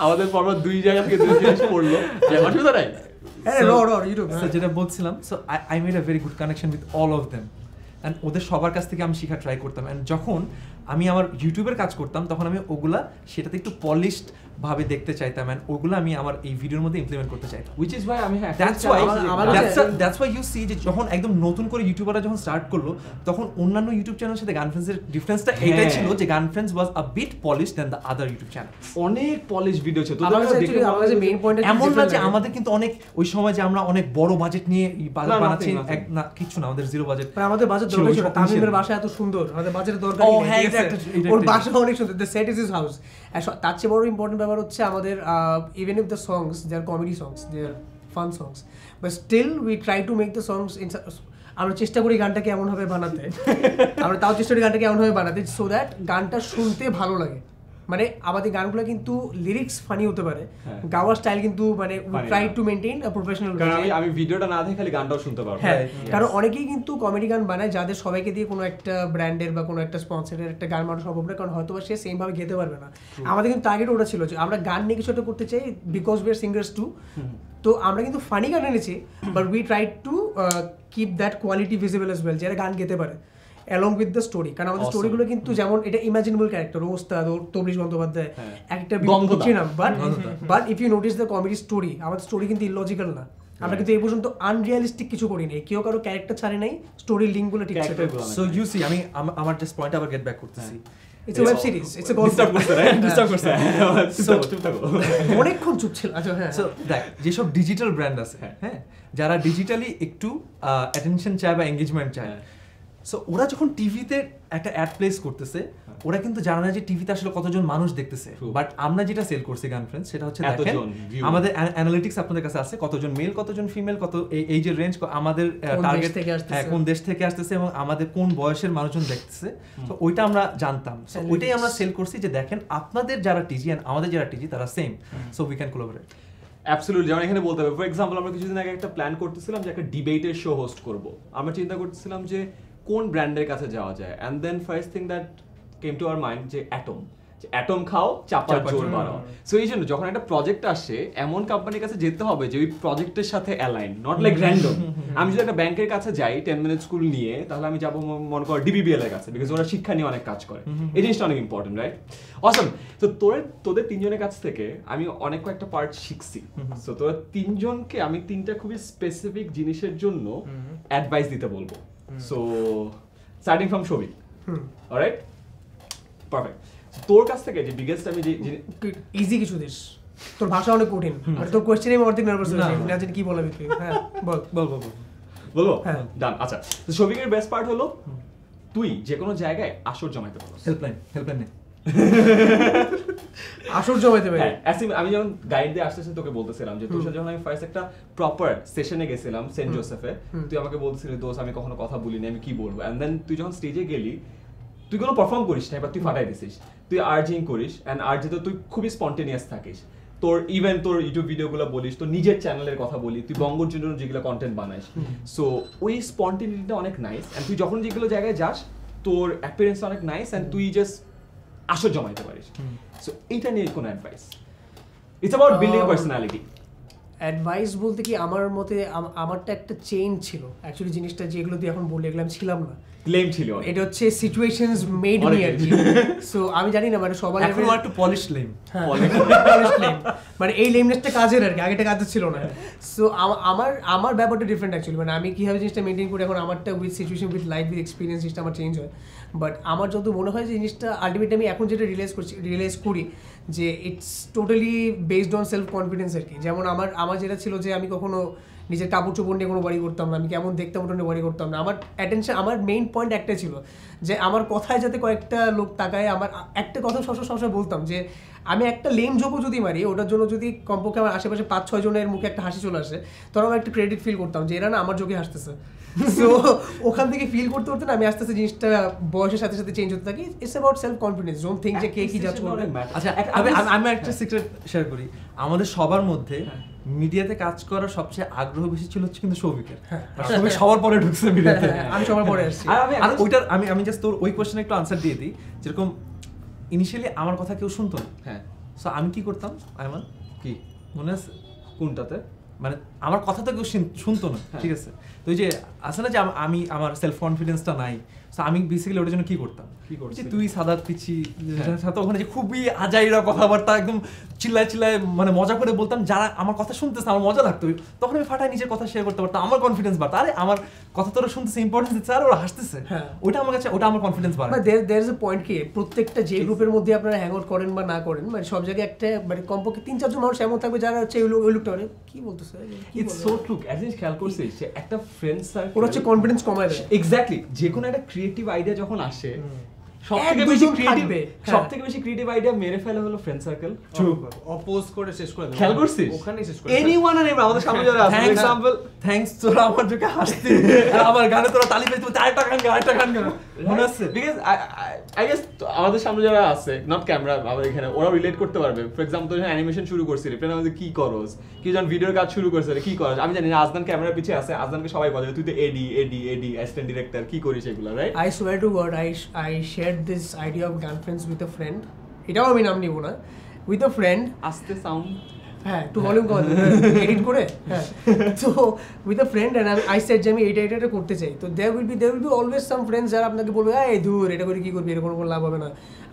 আমাদের পর দুই জায়গা থেকে দুই জিনিস পড়লো *laughs* অসুবিধা যেটা বলছিলাম so I made a very good connection with all of them and ওদের সবার কাছ থেকে আমি শেখা ট্রাই করতাম অ্যান্ড যখন আমি আমার ইউটিউবের কাজ করতাম তখন আমি ওগুলো সেটাতে একটু পলিশড ভাবে দেখতে চাইতাম এন্ড ওগুলো আমি আমার এই ভিডিওর মধ্যে ইমপ্লিমেন্ট করতে চাইতাম উইচ ইজ ওয়াই আমি that's why that's why you see যে যখন একদম নতুন করে ইউটিউবাররা যখন স্টার্ট করলো তখন অন্যান্য ইউটিউব চ্যানেলের সাথে গান ফ্রেন্ডসের ডিফারেন্সটা এটাই হ্যাঁ। ছিল যে গান friends was a bit polish than the other YouTube channel অনেক পলিশ ভিডিও ছিল আমাদের মেইন পয়েন্ট এমন না যে আমাদের কিন্তু অনেক ওই সময় যে আমরা অনেক বড় বাজেট নিয়ে বাজেট বানাচ্ছি এক না কিছু না আমাদের জিরো বাজেট মানে আমাদের বাজেট দরকার ছিল তামিমের বাসা এত সুন্দর আমাদের বাজেটের দরকার ও হ্যাঁ, ওর বাসা অনেক সুন্দর দ্য সেট ইজ হাউস তার চেয়ে বড় ইম্পর্টেন্ট ব্যাপার হচ্ছে আমাদের even if the songs they are comedy songs they are fun songs but still we try to make the songs in আমরা চেষ্টা করি গানটাকে এমনভাবে বানাতে *laughs* আমরা তাও চেষ্টা করি গানটাকে এমনভাবে বানাতে সো দ্যাট গানটা শুনতে ভালো লাগে মানে আমাদের গানগুলো কিন্তু লিরিক্স ফানি হতে পারে হ্যাঁ। গাওয়ার স্টাইল কিন্তু মানে ট্রাই টু মেইনটেইন প্রফেশনাল আমি আমি ভিডিওটা না দেখে খালি গানটাও শুনতে পারবো হ্যাঁ কারণ অনেকেই কিন্তু কমেডি গান বানায় যাদের সবাইকে দিয়ে কোনো একটা ব্র্যান্ডের বা কোনো একটা স্পন্সরের একটা গান বানানো সম্ভব না কারণ হয়তো সে সেম ভাবে খেতে পারবে না আমাদের কিন্তু টার্গেট ওটা ছিল যে আমরা গান নিয়ে কিছু একটা করতে চাই because we are singers too তো আমরা কিন্তু ফানি গান এনেছি but we try to keep that quality visible as well যারা গান গেতে পারে অ্যালং উইথ দ্য স্টোরি কারণ আমাদের স্টোরিগুলো কিন্তু যেমন এটা ইমাজিনেবল ক্যারেক্টার ওস্তাদ ওর তবলিশ বন্দ্যোপাধ্যায় হ্যাঁ। একটা নাম but but if you notice the comedy story আমাদের স্টোরি কিন্তু ইলজিক্যাল না আমরা কিন্তু এই পর্যন্ত আনরিয়ালিস্টিক কিছু করি নাই কেউ কারো ক্যারেক্টার ছাড়ে নাই স্টোরি লিঙ্কগুলো ঠিক আছে সো ইউ সি আমি আমার জাস্ট পয়েন্ট আবার গেট ব্যাক করতেছি *laughs* অনেকক্ষণ চুপ ছিল আচ্ছা হ্যাঁ। দেখ যেসব ডিজিটাল ব্র্যান্ড আছে হ্যাঁ, হ্যাঁ যারা ডিজিটালি একটু অ্যাটেনশন চায় বা এঙ্গেজমেন্ট চায় সো ওরা যখন টিভিতে একটা অ্যাড প্লেস করতেছে হ্যাঁ। ওরা কিন্তু জানে না যে টিভিতে আসলে কতজন মানুষ দেখতেছে বাট আমরা যেটা সেল করছি গান ফ্রেন্স সেটা হচ্ছে দেখেন আমাদের অ্যানালিটিক্স আপনাদের কাছে আছে কতজন মেল কতজন ফিমেল কত এই যে রেঞ্জ আমাদের টার্গেট থেকে হ্যাঁ, আসছে কোন দেশ থেকে আসতেছে এবং আমাদের কোন বয়সের মানুষজন দেখতেছে তো ওইটা আমরা জানতাম সো ওইটাই আমরা সেল করছি যে দেখেন আপনাদের যারা টিজি অ্যান্ড আমাদের যারা টিজি তারা same so we can collaborate absolute যেমন এখানে বলতে হবে ফর এক্সাম্পল আমরা কিছুদিন আগে একটা প্ল্যান করতেছিলাম যে একটা ডিবেটের শো হোস্ট করব আমরা চিন্তা করতেছিলাম যে কোন ব্র্যান্ডের কাছে যাওয়া যায় and then first thing that came to our mind যে অ্যাটম অ্যাটম খাও চাপার জোর বাড়াও সো এই জন্য যখন একটা প্রজেক্ট আসে এমন কোম্পানির কাছে যেতে হবে যে ওই প্রজেক্টের সাথে অ্যালাইন নট লাইক র্যান্ডম আমি যদি একটা ব্যাংকের কাছে যাই টেন মিনিট স্কুল নিয়ে তাহলে আমি যাবো মনে করো ডিবিবিএল এর কাছে বিকজ ওরা শিক্ষা নিয়ে অনেক কাজ করে এই জিনিসটা অনেক ইম্পর্টেন্ট রাইট অসম তো তোর তোদের তিনজনের কাছ থেকে আমি অনেক কয়েকটা পার্ট শিখছি সো তোরা তিনজনকে আমি তিনটা খুবই স্পেসিফিক জিনিসের জন্য অ্যাডভাইস দিতে বলবো Hmm. So starting from Shobik. Hmm. All right. তোর কাছ থেকে যে বিগেস্ট আমি যে ইজি কিছু দিস তোর ভাষা অনেক কঠিন hmm. আর তোর কোশ্চেনে আমি অর্ধেক নার্ভাস হয়েছি না জানি কি বলাবি তুই হ্যাঁ বল বল বল বলবো হ্যাঁ ডান আচ্ছা শোভিকের বেস্ট পার্ট হলো তুই যে কোনো জায়গায় আসর জমাইতে পারো হেল্পলাইন হেল্পলাইন নেই *laughs* আসর জমাইতে পারি অ্যাসিম আমি যখন গাইড দিয়ে আসতেছি তোকে বলতেছিলাম যে তোর সাথে যখন আমি ফার্স্ট একটা প্রপার সেশনে গেছিলাম সেন্ট জোসেফে তুই আমাকে বলছিলি দোষ আমি কখনো কথা বলিনি আমি কি বলবো অ্যান্ড দেন তুই যখন স্টেজে গেলি তুই কোনো পারফর্ম করিস না এবার তুই ফাটাই দিছিস তুই আর্জিং করিস অ্যান্ড আর্জি তো তুই খুবই স্পন্টেনিয়াস থাকিস তোর ইভেন তোর ইউটিউব ভিডিওগুলো বলিস তোর নিজের চ্যানেলের কথা বলি তুই বঙ্গর জন্য যেগুলো কন্টেন্ট বানাইস সো ওই স্পন্টেনিটিটা অনেক নাইস এন্ড তুই যখন যেগুলো জায়গায় যাস তোর অ্যাপিয়ারেন্স অনেক নাইস এন্ড তুই জাস্ট আসর জমাইতে পারিস সো এটা নিয়ে কোনো advice it's about building a personality advice বলতে কি আমার মতে আমারটা একটা চেঞ্জ ছিল অ্যাকচুয়ালি জিনিসটা যেগুলো দিয়ে এখন বলে এগুলো ছিলাম না ক্লেম ছিল এটা হচ্ছে সিচুয়েশনস মেড মি আর সো আমি জানি না মানে সবাই এখন একটু পলিশ লেম পলিশ লেম মানে এই লেমনেসটা কাজের আর কি আগেটা কাজ ছিল না সো আমার আমার ব্যাপারটা ডিফারেন্ট অ্যাকচুয়ালি মানে আমি কীভাবে জিনিসটা মেইনটেইন করি এখন আমারটা with situation with life with experience জিনিসটা আমার চেঞ্জ হয় বাট আমার যত মনে হয় যে জিনিসটা আলটিমেটলি আমি এখন যেটা রিয়েলাইজ করছি রিয়েলাইজ করি যে it's totally based on self confidence আর কি যেমন আমার আমার যেটা ছিল যে আমি কখনো নিজের কাপড় চোপড় নিয়ে কোনো বাড়ি করতাম না আমি কেমন দেখতাম ওটা নিয়ে বাড়ি করতাম না আমার অ্যাটেনশন আমার মেইন পয়েন্ট একটা ছিল যে আমার কথায় যাতে কয়েকটা লোক তাকায় আমার একটা কথা সবসময় সবসময় বলতাম যে আমি একটা লেম জোকও যদি মারি ওটার জন্য যদি কমপক্ষে আমার আশেপাশে পাঁচ ছয় জনের মুখে একটা হাসি চলে আসে তখন আমার একটা ক্রেডিট ফিল করতাম যে এরা না আমার জোকে হাসতেছে সো ওখান থেকে ফিল করতে করতে না আমি আস্তে আস্তে জিনিসটা বয়সের সাথে সাথে চেঞ্জ হতে থাকি it's about self confidence don't think যে কে কি জাজ করবে আচ্ছা আমি একটা সিক্রেট শেয়ার করি আমাদের সবার মধ্যে হ্যাঁ। মিডিয়াতে কাজ করার সবচেয়ে আগ্রহ বেশি ছিল হচ্ছে কিন্তু সৌভিকের হ্যাঁ। সৌভিক সবার পরে ঢুকছে মিডিয়াতে হ্যাঁ, আমি সবার পরে আসছি আর ওইটার আমি আমি জাস্ট তোর ওই কোশ্চেনে একটু আনসার দিয়ে দিই যেরকম ইনিশিয়ালি আমার কথা কেউ শুনতো না হ্যাঁ সো আমি কি করতাম আইমান কি মনে আছে কোনটাতে মানে আমার কথা তো কেউ শুনতো না ঠিক আছে তো ওই যে আসলে যে আমি আমার সেলফ কনফিডেন্সটা নাই আমি বেসিক্যালি ওটার জন্য কি করতাম কি তুই সাদা পিছি সাথে ওখানে যে খুবই আজাইরা কথাবার্তা একদম চিল্লায় চিল্লায় মানে মজা করে বলতাম যারা আমার কথা শুনতেছে আমার মজা লাগতো তখন আমি ফাটায় নিজের কথা শেয়ার করতে পারতাম আমার কনফিডেন্স বাড়তো আরে আমার কথা তোরা শুনতেছে ইম্পর্টেন্স দিচ্ছে আর ওরা হাসতেছে হ্যাঁ। ওটা আমার কাছে ওটা আমার কনফিডেন্স বাড়ে দের ইজ এ পয়েন্ট কি প্রত্যেকটা যে গ্রুপের মধ্যে আপনারা হ্যাং আউট করেন বা না করেন মানে সব জায়গায় একটা মানে কমপক্ষে তিন চারজন মানুষ এমন থাকবে যারা হচ্ছে ওই লোকটা কি বলতেছে ইটস সো ট্রু একদিন খেয়াল করছিস একটা ফ্রেন্ড সার্কেল ওরা হচ্ছে কনফিডেন্স কমায় দেয় এক্স্যাক্টলি যে কোনো একটা ক্রিয়েটিভ আইডিয়া যখন আসে হ্যাঁ। ওরা করতে পারবে অ্যানিমেশন শুরু করছিলি কি করস কি যখন ভিডিওর কাজ শুরু করছিলি কি করস আমি জানি আজদান ক্যামেরার পিছে আছে আজদানকে সবাই বলে তুই তো এডি এডি এডি অ্যাসিস্ট্যান্ট ডিরেক্টর কি করিস এগুলো right I swear to God I I share shared this idea of girlfriends with a friend এটাও আমি নাম নিব না উইথ আ ফ্রেন্ড আস্তে সাউন্ড হ্যাঁ একটু ভলিউম কল এডিট করে হ্যাঁ তো with a friend and I set যে আমি এইটা এটা করতে চাই তো they will be they will be always some friends যারা আপনাকে বলবে এই দূর এটা করে কী করবি এরকম কোনো লাভ হবে না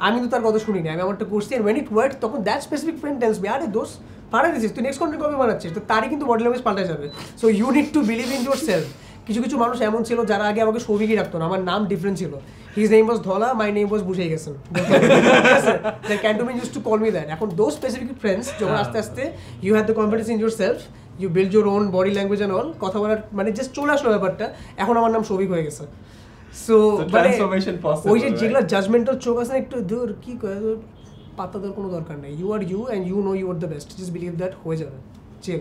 আমি তো তার কথা শুনি না আমি আমারটা করছি অ্যান্ড ওয়েন ইট ওয়ার্ক তখন that specific friend tends be আরে দোষ পাড়া দিয়েছিস তুই নেক্সট কন্টেন্ট কবে বানাচ্ছিস তো তারই কিন্তু বডি ল্যাঙ্গুয়েজ পাল্টা যাবে so you need to believe in yourself কিছু কিছু মানুষ এমন ছিল যারা আগে আমাকে সৌভিকই রাখতো না আমার নাম ডিফারেন্ট ছিল his name was Dhala my name was বুঝে গেছেন ক্যান্টোমিন use to call me that এখন দোজ স্পেসিফিক ফ্রেন্ডস যখন হ্যাঁ। আস্তে আস্তে you have the confidence in yourself you build your own body language and all কথা বলার মানে জাস্ট চলে আসলো ব্যাপারটা এখন আমার নাম সৌভিক হয়ে গেছে সো মানে ওই যে যেগুলো জাজমেন্টাল চোখ আছে একটু দূর কি পাতা দেওয়ার কোনো দরকার নেই you are you and you know you are the best just believe that হয়ে যাবে চিল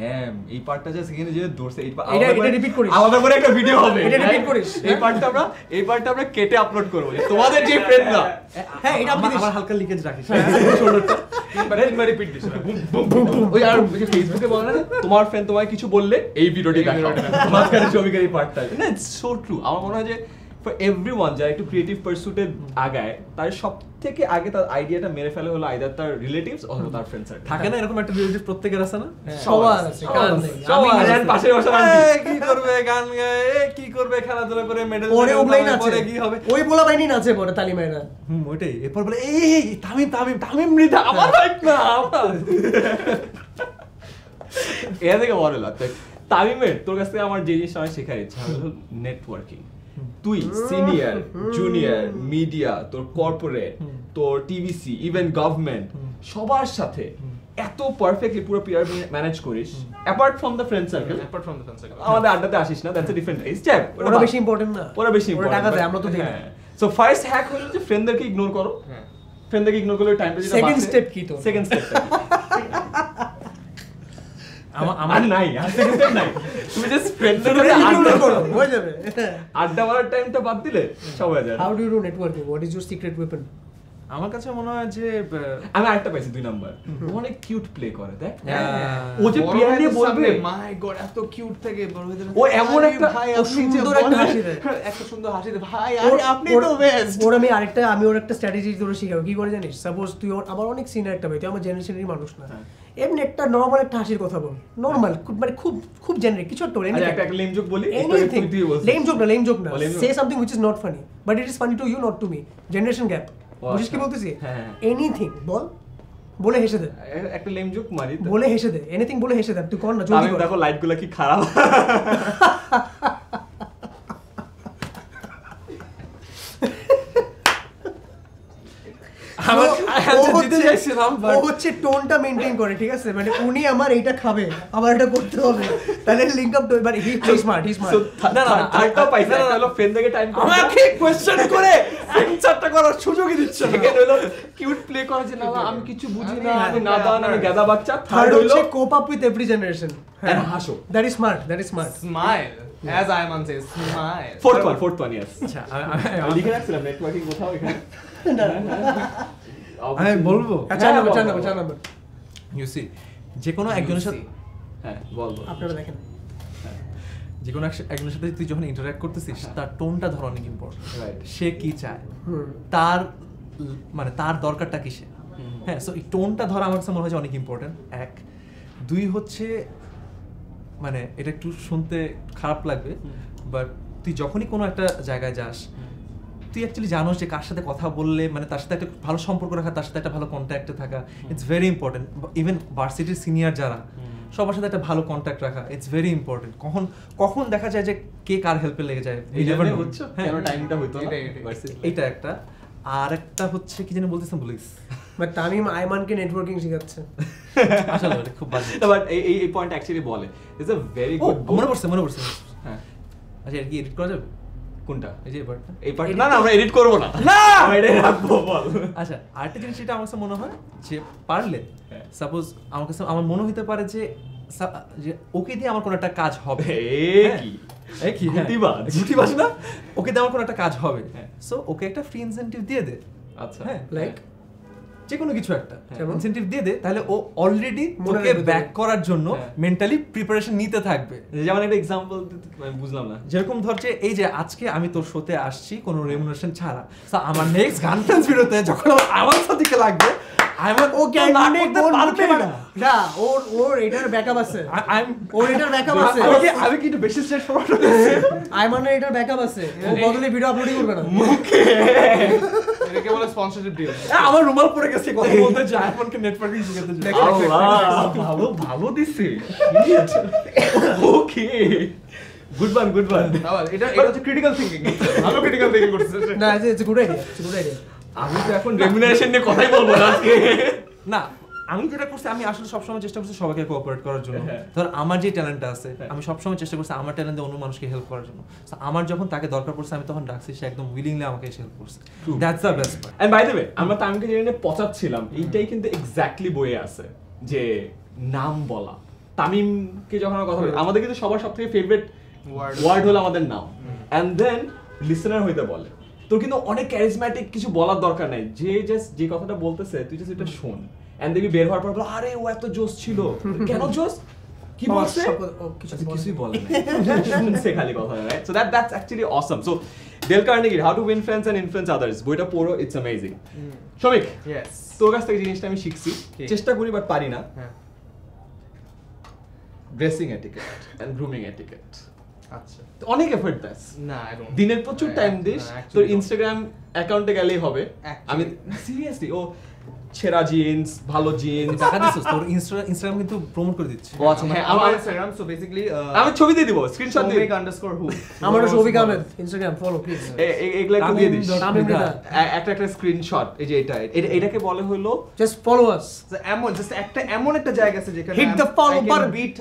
ড্যাম এই পার্টটা যা সেখানে যে দর্ষে এটা এটা রিপিট করিস আলাদা করে একটা ভিডিও হবে এটা রিপিট করিস এই পার্টটা হ্যাঁ? আমরা এই পার্টটা আমরা কেটে আপলোড করব তোমাদের যে ফ্রেন্ডরা হ্যাঁ এটা আপনি আমার হালকা লিকেজ রাখিস তোমার ফ্রেন্ড তোমায় কিছু বললে এই ভিডিওটি দেখো মাঝখানে ছবি এই পার্টটা না সো ট্রু আমার মনে হয় যে ফর এভরি ওয়ান যারা একটু ক্রিয়েটিভ পার্সুটে আগায় তার সব থেকে আগে তার আইডিয়াটা মেরে ফেলে হলো আইদার তার রিলেটিভস অথবা তার ফ্রেন্ড সার্কেল থাকে না এরকম একটা রিলেটিভ প্রত্যেকের আছে না হ্যাঁ, সবার আমি পাশে বসা কি করবে গান গায় কি করবে খেলাধুলা করে মেডেল পরে ওগুলাই নাচে পরে কি হবে ওই বলা বাইনি না আছে পরে তালিম না হুম ওইটাই এরপর বলে এই তামিম তামিম তামিম মৃধা আমার রাইট হ্যাঁ। না আমার এর থেকে বড় লাগে তামিমের তোর কাছ থেকে আমার যে জিনিসটা আমি শেখার ইচ্ছা হলো নেটওয়ার্কিং তুই সিনিয়র জুনিয়র মিডিয়া তোর কর্পোরেট তোর টিভিসি ইভেন গভর্নমেন্ট সবার সাথে এত পারফেক্টলি পুরো পিয়ার ম্যানেজ করিস apart from the friend circle apart from the friend circle আমাদের হ্যাঁ। আড্ডাতে আসিস না that's a different is chap বেশি ইম্পর্টেন্ট না বেশি ইম্পর্টেন্ট টাকা আমরা তো দিই সো ফার্স্ট হ্যাক হলো যে ফ্রেন্ডদেরকে ইগনোর করো ফ্রেন্ডদেরকে হ্যাঁ। ইগনোর করলে টাইম সেকেন্ড স্টেপ কি তো সেকেন্ড স্টেপ আমার নাই তুমি জাস্ট আড্ডা করো যাবে আড্ডা মারার টাইমটা বাদ দিলে সবাই হয়ে how do you networking what is secret weapon আমার কাছে মনে হয় যে আমি আরেকটা পাইছি দুই নাম্বার অনেক কিউট প্লে করে দেখ হ্যাঁ। ও যে নিয়ে বলবে মাই গড এত কিউট থেকে ও এমন একটা সুন্দর একটা হাসি একটা সুন্দর হাসি ভাই আরে আপনি তো বেস্ট ওর আমি আরেকটা আমি ওর একটা স্ট্র্যাটেজি ধরে শিখাবো কি করে জানিস সাপোজ তুই ওর আবার অনেক সিনিয়র একটা ভাই তুই আমার জেনারেশনের মানুষ না হ্যাঁ। এমনি একটা নরমাল একটা হাসির কথা বল নরমাল মানে খুব খুব জেনারেল কিছু একটা বলেন আচ্ছা, একটা লেম জোক বলি এনিথিং লেম জোক না লেম জোক না say something which is not funny but it is funny to you not to me generation gap বুঝিস কি বলতেছি এনিথিং হ্যাঁ, হ্যাঁ, হ্যাঁ। বল বলে হেসে দে একটা লেম জোক মারি বলে হেসে দে এনিথিং বলে হেসে দে তুই কর না জলদি দেখো লাইট লাইটগুলো কি খারাপ আমার হ্যাঁ, ও হচ্ছে টোনটা মেনটেন করে ঠিক আছে মানে উনি আমার এইটা খাবে আমার এটা করতে হবে তাহলে লিংক আপ মানে হি হি স্মার্ট টাইম আমাকে কোশ্চেন করে কিউট প্লে করা যে আমি কিছু বুঝি না আমি নাদান আমি থার্ড হলো cope up with every generation হ্যাঁ *laughs* আমি হ্যাঁ, বলবো হ্যাঁ, চার নম্বর চার নম্বর চার নম্বর ইউ যে কোনো একজনের সাথে হ্যাঁ বল আপনারা দেখেন হ্যাঁ। যে কোনো একজনের সাথে তুই যখন ইন্টারঅ্যাক্ট করতেছিস তার টোনটা ধর অনেক ইম্পর্টেন্ট সে কি চায় তার মানে তার দরকারটা কিসে হ্যাঁ সো এই টোনটা ধর আমার কাছে মনে হয় অনেক ইম্পর্টেন্ট এক দুই হচ্ছে মানে এটা একটু শুনতে খারাপ লাগবে বাট তুই যখনই কোনো একটা জায়গায় যাস তুই অ্যাকচুয়ালি জানোস যে কার সাথে কথা বললে মানে তার সাথে একটা ভালো সম্পর্ক রাখা তার সাথে একটা ভালো কন্ট্যাক্টে থাকা ইটস ভেরি ইম্পর্টেন্ট ইভেন ভার্সিটির সিনিয়র যারা সবার সাথে একটা ভালো কন্ট্যাক্ট রাখা ইটস ভেরি ইম্পর্টেন্ট কখন কখন দেখা যায় যে কে কার হেল্পে লেগে যায় এই হ্যাঁ। এটা একটা আর একটা হচ্ছে কি যেন বলতেছেন পুলিশ বাট তামিম আইমানকে নেটওয়ার্কিং শেখাচ্ছে *laughs* খুব বাজে বাট *laughs* এই পয়েন্ট অ্যাকচুয়ালি বলে ইটস আ ভেরি গুড মনে পড়ছে মনে পড়ছে হ্যাঁ আচ্ছা এটা কি এডিট করা যাবে কোনটা এই যে এই পার্ট না আমরা এডিট করব না না *laughs* রাখবো বল আচ্ছা আরেকটা জিনিস যেটা আমার মনে হয় যে পারলে সাপোজ হ্যাঁ। আমার কাছে আমার মনে হতে পারে যে ওকে দিয়ে আমার কোনো একটা কাজ হবে হ্যাঁ। কি কি হ্যাঁ। গুটিবাজ গুটিবাজ না ওকে দিয়ে আমার কোনো একটা কাজ হবে সো ওকে একটা ফ্রি ইনসেন্টিভ দিয়ে দে আচ্ছা হ্যাঁ লাইক যে কোনো কিছু একটা ইনসেন্টিভ হ্যাঁ। দিয়ে দে তাহলে ও অলরেডি তোকে ব্যাক করার জন্য মেন্টালি হ্যাঁ। প্রিপারেশন নিতে থাকবে যেমন একটা এক্সাম্পল বুঝলাম না যেরকম ধর যে এই যে আজকে আমি তোর শোতে আসছি কোনো রেমুনেশন ছাড়া তো আমার নেক্সট গান ভিডিওতে যখন আমার সাথে লাগবে আমার ও না ওর ওর এটার ব্যাকআপ আছে ওর এটার ব্যাকআপ আছে আমি কিন্তু বেশি স্ট্রেস ফরওয়ার্ড আইমানের এটার ব্যাকআপ আছে ও বদলে ভিডিও আপলোডই করবে না মুখে এটাকে বলে স্পন্সরশিপ ডিল আমার রুমাল পড়ে গেছে কাছে কথা বলতে চায় আইফোনকে নেটওয়ার্কিং শিখাতে চায় আল্লাহ ভালো ভালো দিছে okay good one good one এটা এটা হচ্ছে ক্রিটিক্যাল থিংকিং ভালো ক্রিটিক্যাল থিংকিং করছিস না it's good idea it's good idea আমি তো এখন রেমুনারেশন নিয়ে কথাই বলবো না আজকে না আমি যেটা করছি আমি আসলে সবসময় চেষ্টা করছি সবাইকে কোঅপারেট করার জন্য হ্যাঁ, হ্যাঁ। ধর আমার যে ট্যালেন্টটা আছে হ্যাঁ। আমি সবসময় চেষ্টা করছি আমার ট্যালেন্টে অন্য মানুষকে হেল্প করার জন্য আমার যখন তাকে দরকার পড়ছে আমি তখন ডাকছি সে একদম উইলিংলি আমাকে এসে হেল্প করছে that's the best part and by the way আমরা তো আমাকে নিয়ে পচাচ্ছিলাম এইটাই কিন্তু এক্স্যাক্টলি বইয়ে আছে যে নাম বলা তামিমকে যখন আমরা কথা বলি আমাদের কিন্তু সবার সবথেকে ফেভারিট ওয়ার্ড হলো আমাদের নাম এন্ড দেন লিসেনার হইতে বলে তোর কিন্তু অনেক ক্যারিজম্যাটিক কিছু বলার দরকার নাই যে জাস্ট যে কথাটা বলতেছে তুই জাস্ট এটা শোন এন্ড দেখবি বের হওয়ার পর বলো আরে ও এত জোশ ছিল কেন জোশ কি বলছে আচ্ছা, কিছুই বলে শুনছে খালি কথা right so that that's actually so Dale Carnegie how to and influence others বইটা পড়ো ইটস অ্যামেজিং তোর কাছ থেকে জিনিসটা আমি শিখছি চেষ্টা করি বাট পারি না dressing etiquette and grooming etiquette আচ্ছা অনেক এফোর্ট দাস না দিনের প্রচুর টাইম দিস তোর ইনস্টাগ্রাম অ্যাকাউন্টে গেলেই হবে আমি সিরিয়াসলি ও সেরা জিন্স ভালো জিন্স তোর ইনস্টাগ্রাম কিন্তু প্রমোট করে দিচ্ছে ও আচ্ছা হ্যাঁ মানে আমার ইনস্টাগ্রাম সো বেসিক্যালি আমি ছবি দিয়ে দিব স্ক্রিনশট আন্ডারস্কোর হু আমার ইনস্টাগ্রাম ফলো প্লিজ দিয়ে দিস একটা একটা স্ক্রিনশট এই যে এটা এটাকে বলে হলো জাস্ট ফলো আস এমন জাস্ট একটা এমন একটা জায়গা আছে যেখানে hit the follow button beat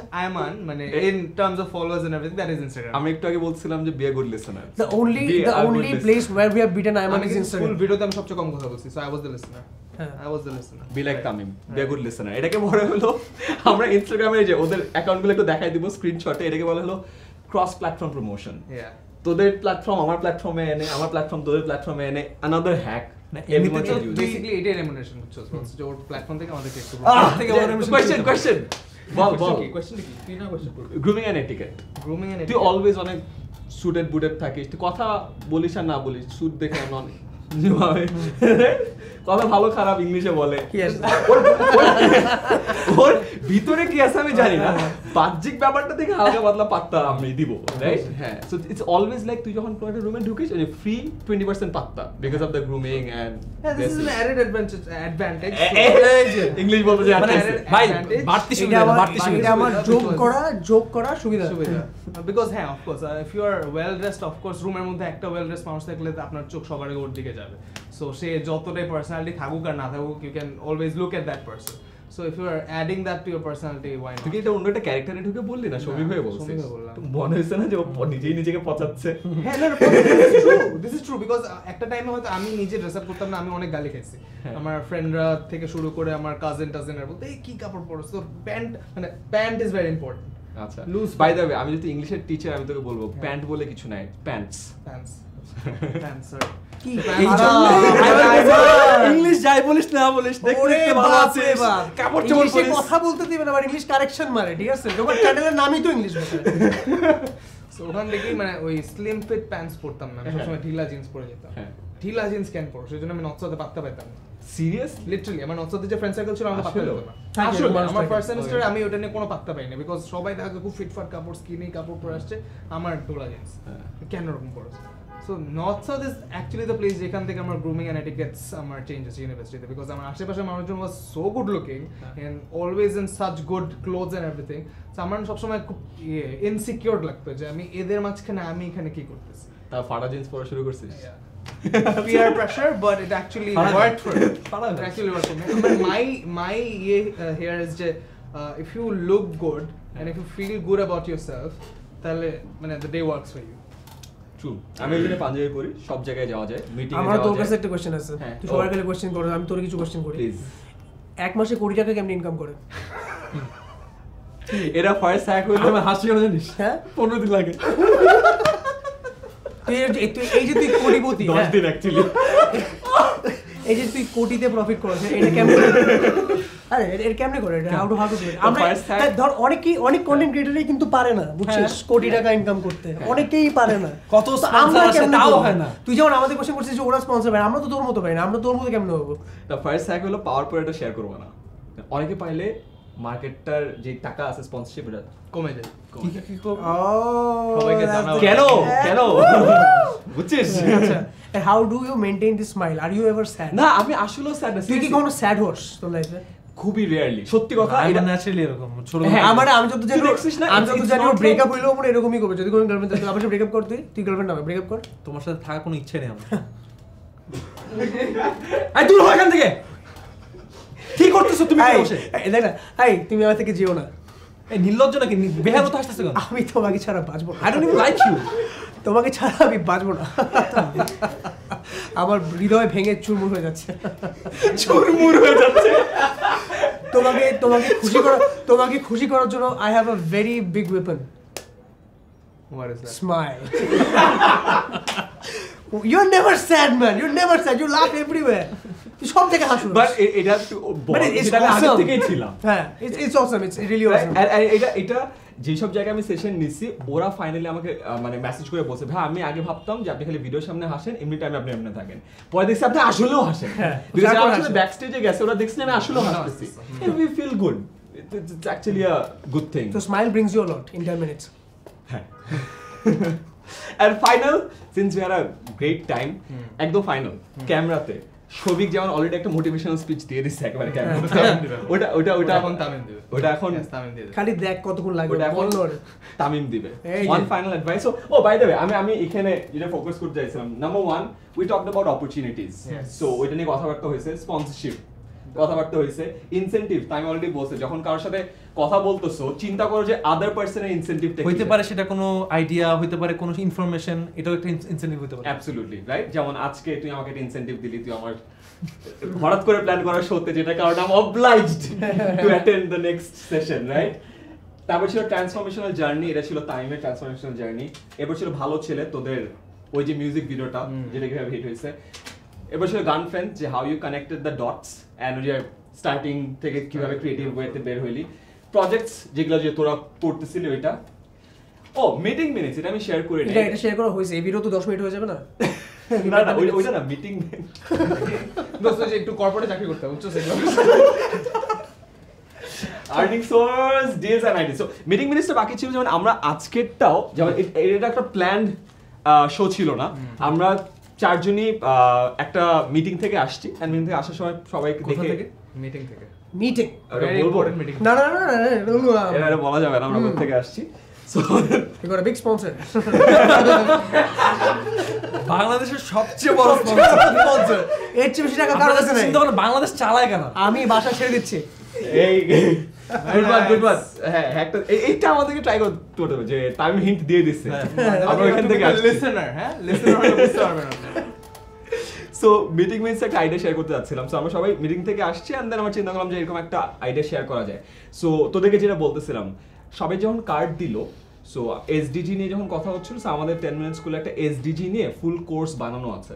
মানে in terms of followers and everything that is Instagram আমি একটু আগে বলছিলাম যে be a good listener the only the only place we have beaten Aiman is Instagram full ভিডিওতে আমি সবচেয়ে কম কথা বলছি so I was the listener Tamim এটাকে হলো আমরা ইনস্টাগ্রামে যে ওদের অ্যাকাউন্টগুলো একটু দেখাই দিব স্ক্রিনশটে এটাকে বলা হলো ক্রস প্ল্যাটফর্ম প্রমোশন তোদের প্ল্যাটফর্ম আমার প্ল্যাটফর্মে এনে আমার প্ল্যাটফর্ম তোদের প্ল্যাটফর্মে এনে আনাদার হ্যাক ওর থেকে তুই অনেক থাকিস তুই কথা বলিস আর না বলিস সুট দেখে *laughs* *laughs* তবে ভালো খারাপ ইংলিশে বলে ওর ভিতরে কি আছে আমি জানি না বাহ্যিক ব্যাপারটা থেকে হালকা পাতলা পাত্তা আমি দিব রাইট হ্যাঁ সো ইটস অলওয়েজ লাইক তুই যখন কোনো রুমে ঢুকিস ওই ফ্রি 20% পাত্তা because of the grooming and this is added advantage advantage English বলতে যা মানে ভাই বাড়তি সুবিধা বাড়তি সুবিধা আমার জোক করা জোক করা সুবিধা সুবিধা বিকজ হ্যাঁ of course if you are well dressed of course রুমের মধ্যে একটা ওয়েল ড্রেসড মানুষ থাকলে আপনার চোখ সবার ওর দিকে যাবে সো সে যতটাই পারে personality থাকুক আর না থাকুক you can always look at that person so if you are adding that to your personality why তুই এটা অন্য একটা ক্যারেক্টারে ঢুকে বললি না সবই হয়ে বলছিস মনে হচ্ছে না যে ও নিজেই নিজেকে পচাচ্ছে দিস ইজ ট্রু বিকজ একটা টাইমে হয়তো আমি নিজে ড্রেস আপ করতাম না আমি অনেক গালি খাইছি হ্যাঁ। আমার ফ্রেন্ডরা থেকে শুরু করে আমার কাজিন টাজিনরা বলতে এই কি কাপড় পরছ তোর প্যান্ট মানে প্যান্ট ইজ ভেরি ইম্পর্টেন্ট আচ্ছা লুজ বাই দ্য ওয়ে আমি যদি ইংলিশের টিচার আমি তোকে বলবো প্যান্ট বলে কিছু নাই প্যান্টস প্যান্টস প্যান্টস *laughs* মানে পরে হ্যাঁ। সেই জন্য আমি পাত্তা সিরিয়াস আমার নকশাতে যে ফ্রেন্ড আমি ওটা নিয়ে কোনো পাত্তা পাইনি বিকজ সবাই দেখা খুব ফিটফাট কাপড় স্কিনি কাপড় পরে আসছে আমার ডোলা জিন্স হ্যাঁ। কেন রকম পরেছে so North South is actually the place যেখান থেকে আমার গ্রুমিং অ্যান্ড এটিকেটস আমার চেঞ্জ হচ্ছে ইউনিভার্সিটিতে বিকজ আমার আশেপাশে মানুষজন was so good looking and always in such good clothes and everything so আমার সবসময় খুব ইয়ে ইনসিকিওর লাগতো যে আমি এদের মাঝখানে আমি এখানে কি করতেছি তা ফাটা জিন্স পরা শুরু করছিস actually my ইয়ে, here is যে if you look good and if you feel good about yourself তাহলে মানে day works for you আমি ওখানে পাঞ্জাবি পরি সব জায়গায় যাওয়া যায় মিটিং আমার তোর কাছে একটা কোশ্চেন আছে হ্যাঁ, তুই সবার কাছে কোশ্চেন কর আমি তোর কিছু কোশ্চেন করি প্লিজ এক মাসে কোটি টাকা কেমনে ইনকাম করে এরা ফার্স্ট হ্যাক হইলে আমার হাসি হবে জানিস হ্যাঁ পনেরো দিন লাগে এই যে তুই কোটিপতি দশ হ্যাঁ। দিন অ্যাকচুয়ালি এই যে তুই কোটিতে প্রফিট করেছে এটা কেমন আরে এর কেমনে করে এটা হ্যাঁ, অনেকেই অনেক হ্যাঁ। হ্যাঁ। কোটি টাকা ইনকাম করতে অনেকেই তুই যেমন আমাদের কোশ্চেন করছিস ওরা স্পন্সর পায় আমরা তোর মতো তোর মতো কেমনে ফার্স্ট হ্যাক হলো শেয়ার করবো না অনেকে পাইলে মার্কেটটার যে টাকা আছে স্পন্সরশিপ কমে যায় আচ্ছা। বুঝছিস how do you smile are you ever আমি আসলেও স্যাড তুই কি কোনো স্যাড হোস তোর লাইফে খুবই রেয়ারলি সত্যি কথা এটা ন্যাচারালি এরকম ছোট হ্যাঁ, আমার আমি যত জানি দেখছিস না আমি যত জানি ব্রেকআপ হইলো মনে এরকমই করবে যদি কোনো গার্লফ্রেন্ড থাকে আমার ব্রেকআপ করতে তুই গার্লফ্রেন্ড না ব্রেকআপ কর তোমার সাথে থাকা কোনো ইচ্ছে নেই আমার আই *laughs* দূর হয় এখান থেকে কি করতেছ তুমি বসে দেখ না আই তুমি আমার থেকে যেও না এই নির্লজ্জ নাকি বেহাগত হাসতেছ কেন আমি তোমাকে ছাড়া বাঁচবো I don't even like you তোমাকে ছাড়া আমি বাঁচবো না আমার হৃদয় ভেঙে চুরমুর হয়ে যাচ্ছে চুরমুর হয়ে যাচ্ছে তোমাকে তোমাকে খুশি করা তোমাকে খুশি করার জন্য I have a very big weapon smile You're never sad, man. You're never sad. You laugh everywhere. সব থেকে হাসু বাট এটা মানে বড় এটা আগে থেকেই ছিলাম হ্যাঁ it's it's awesome it's really awesome এটা এটা যেই সব জায়গায় আমি সেশন নিচ্ছি ওরা ফাইনালি আমাকে মানে মেসেজ করে বসে ভাই আমি আগে ভাবতাম যে আপনি খালি ভিডিওর সামনে হাসেন এমনি টাইমে আপনি এমনি থাকেন পরে দেখছি আপনি আসলেও হাসেন ব্যাক স্টেজে গেছে ওরা দেখছি আমি আসলেও হাসতেছি we feel good it's actually a good thing so smile brings you lot in 10 minutes হ্যাঁ and final since we are a great time একদম ফাইনাল ক্যামেরাতে সবিক যেমন অলরেডি একটা মোটিভেশনাল স্পিচ দিয়ে দিচ্ছে একবারে হ্যাঁ। হ্যাঁ, ওটা ওটা ওটা এখন তামিম দিবে ওটা এখন তামিম দিবে খালি দেখ কতক্ষণ লাগবে ওটা এখন তামিম দিবে ওয়ান ফাইনাল অ্যাডভাইস ও বাই দ্য ওয়ে আমি আমি এখানে যেটা ফোকাস করতে চাইছিলাম number one we talked about opportunities so ওইটা নিয়ে কথাবার্তা হয়েছে স্পন্সরশিপ কথাবার্তা হয়েছে ইনসেন্টিভ আমি অলরেডি বলছে যখন কারোর সাথে কথা বলতেছো চিন্তা করো যে আদার পার্সনের ইনসেনটিভটা হইতে পারে সেটা কোনো আইডিয়া হইতে পারে কোনো ইনফরমেশন এটাও একটা ইনসেনটিভ হতে পারে অ্যাবসলিউটলি রাইট যেমন আজকে তুই আমাকে একটা ইনসেনটিভ দিলি তুই আমার হঠাৎ করে প্ল্যান করার শোতে যেটা কারণ I obliged to attend the next session right তারপর ছিল ট্রান্সফরমেশনাল জার্নি এটা ছিল টাইমের ট্রান্সফরমেশনাল জার্নি এরপর ছিল ভালো ছেলে তোদের ওই যে মিউজিক ভিডিওটা যেটা কিভাবে হিট হয়েছে এবার ছিল গান ফ্রেন্ড যে how you connected the dots and starting থেকে কিভাবে ক্রিয়েটিভ ওয়েতে বের হইলি প্রজেক্টস যেগুলো যে তোরা করতেছিলি ওইটা ও মিটিং মিনিটস এটা আমি শেয়ার করে এটা এটা শেয়ার করা হয়েছে এই ভিডিও তো 10 মিনিট হয়ে যাবে না না না ওইটা না মিটিং দোস্ত যে একটু কর্পোরেট চাকরি করতে হবে সেগুলো earning source deals and idea so meeting মিনিটসটা বাকি ছিল যেমন আমরা আজকেরটাও যেমন এটা একটা প্ল্যান শো ছিল না আমরা চারজনই একটা মিটিং থেকে আসছি এন্ড মিটিং থেকে আসার সময় সবাইকে দেখে মিটিং থেকে মিটিং না না না বলা যাবে না আমরা কোথা থেকে আসছি বাংলাদেশ চালায় কেন আমি বাসা ছেড়ে দিচ্ছি এই হ্যাঁ, হ্যাঁ এইটা আমাদেরকে হিন্ট দিয়ে হ্যাঁ সো মিটিং মিন্স একটা আইডিয়া শেয়ার করতে যাচ্ছিলাম সো আমরা সবাই মিটিং থেকে আসছি অ্যান্ড দেন আমার চিন্তা করলাম যে এরকম একটা আইডিয়া শেয়ার করা যায় সো তোদেরকে যেটা বলতেছিলাম সবাই যখন কার্ড দিল সো এসডিজি নিয়ে যখন কথা হচ্ছিল সো আমাদের টেন মিনিট স্কুলে একটা এসডিজি নিয়ে ফুল কোর্স বানানো আছে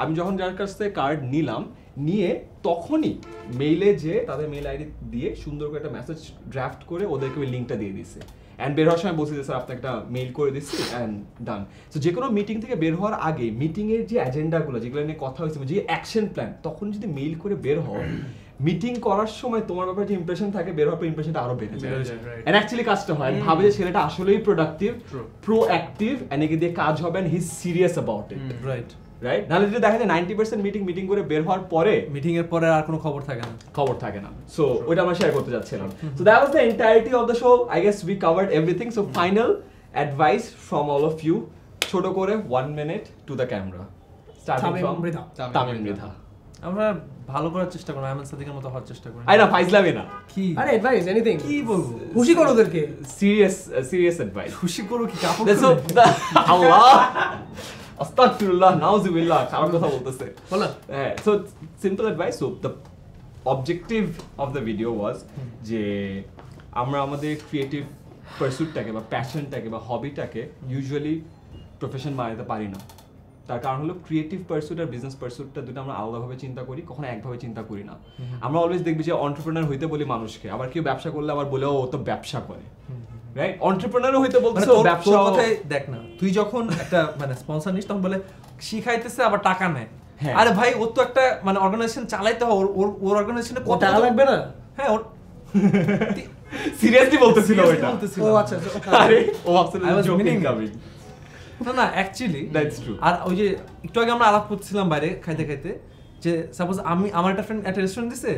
আমি যখন যার কাছ থেকে কার্ড নিলাম নিয়ে তখনই মেইলে যে তাদের মেইল আইডি দিয়ে সুন্দর করে একটা মেসেজ ড্রাফট করে ওদেরকে ওই লিঙ্কটা দিয়ে দিছে অ্যান্ড বের হওয়ার সময় বলছি যে স্যার আপনাকে একটা মেইল করে দিচ্ছি অ্যান্ড ডান সো যে কোনো মিটিং থেকে বের হওয়ার আগে মিটিংয়ের যে অ্যাজেন্ডাগুলো যেগুলো নিয়ে কথা হয়েছে যে অ্যাকশন প্ল্যান তখন যদি মেইল করে বের হও মিটিং করার সময় তোমার ব্যাপারে যে ইমপ্রেশন থাকে বের হওয়ার পর ইমপ্রেশনটা আরও বেড়ে যায় অ্যান্ড অ্যাকচুয়ালি কাজটা হয় ভাবে যে ছেলেটা আসলেই প্রোডাক্টিভ প্রো অ্যাক্টিভ অ্যান্ড একে দিয়ে কাজ হবে and he serious about it right right নাহলে যদি দেখা যায় নাইনটি পার্সেন্ট মিটিং মিটিং করে বের হওয়ার পরে মিটিং এর পরে আর কোনো খবর থাকে না খবর থাকে না সো ওইটা আমরা শেয়ার করতে যাচ্ছিলাম so that was the entirety of the show I guess we covered everything so final advice from all of you ছোট করে one minute to the camera Tamim Mridha আমরা ভালো করার চেষ্টা করি আহমেদ সাদিকের মতো হওয়ার চেষ্টা করি আরে ফাইজলামি না কি আরে অ্যাডভাইস এনিথিং কি বলবো খুশি করো ওদেরকে সিরিয়াস সিরিয়াস অ্যাডভাইস খুশি করো কি কাপড় আল্লাহ *laughs* *laughs* আস্তাগফিরুল্লাহ নাউজুবিল্লাহ খারাপ কথা বলতেছে হ্যাঁ so simple advice so the objective of the video was যে আমরা আমাদের ক্রিয়েটিভ পারসুটটাকে বা প্যাশনটাকে বা হবিটাকে ইউজুয়ালি প্রফেশন বানাতে পারি না তার কারণ হলো ক্রিয়েটিভ পার্সুট আর বিজনেস পার্সুটটা দুটো আমরা আলাদাভাবে চিন্তা করি কখনো একভাবে চিন্তা করি না আমরা অলওয়েজ দেখবি যে অন্টারপ্রেনার হইতে বলি মানুষকে আবার কেউ ব্যবসা করলে আবার বলে ও তো ব্যবসা করে রাইট হইতে মানে বলছো ব্যবসা কথাই দেখ না তুই যখন একটা মানে স্পন্সর নিস তখন বলে শিখাইতেছে আবার টাকা নেয় হ্যাঁ। আরে ভাই তো একটা মানে অর্গানাইজেশন চালাইতে হয় ওর ওর অর্গানাইজেশনে কত টাকা লাগবে না হ্যাঁ ওর সিরিয়াসলি *laughs* বলতেছিল ও আচ্ছা, আচ্ছা আরে ও আসলে জোকিং না না অ্যাকচুয়ালি দ্যাটস ট্রু আর ওই যে একটু আগে আমরা আলাপ করছিলাম বাইরে খাইতে খাইতে যে সাপোজ আমি আমার একটা ফ্রেন্ড একটা রেস্টুরেন্ট দিছে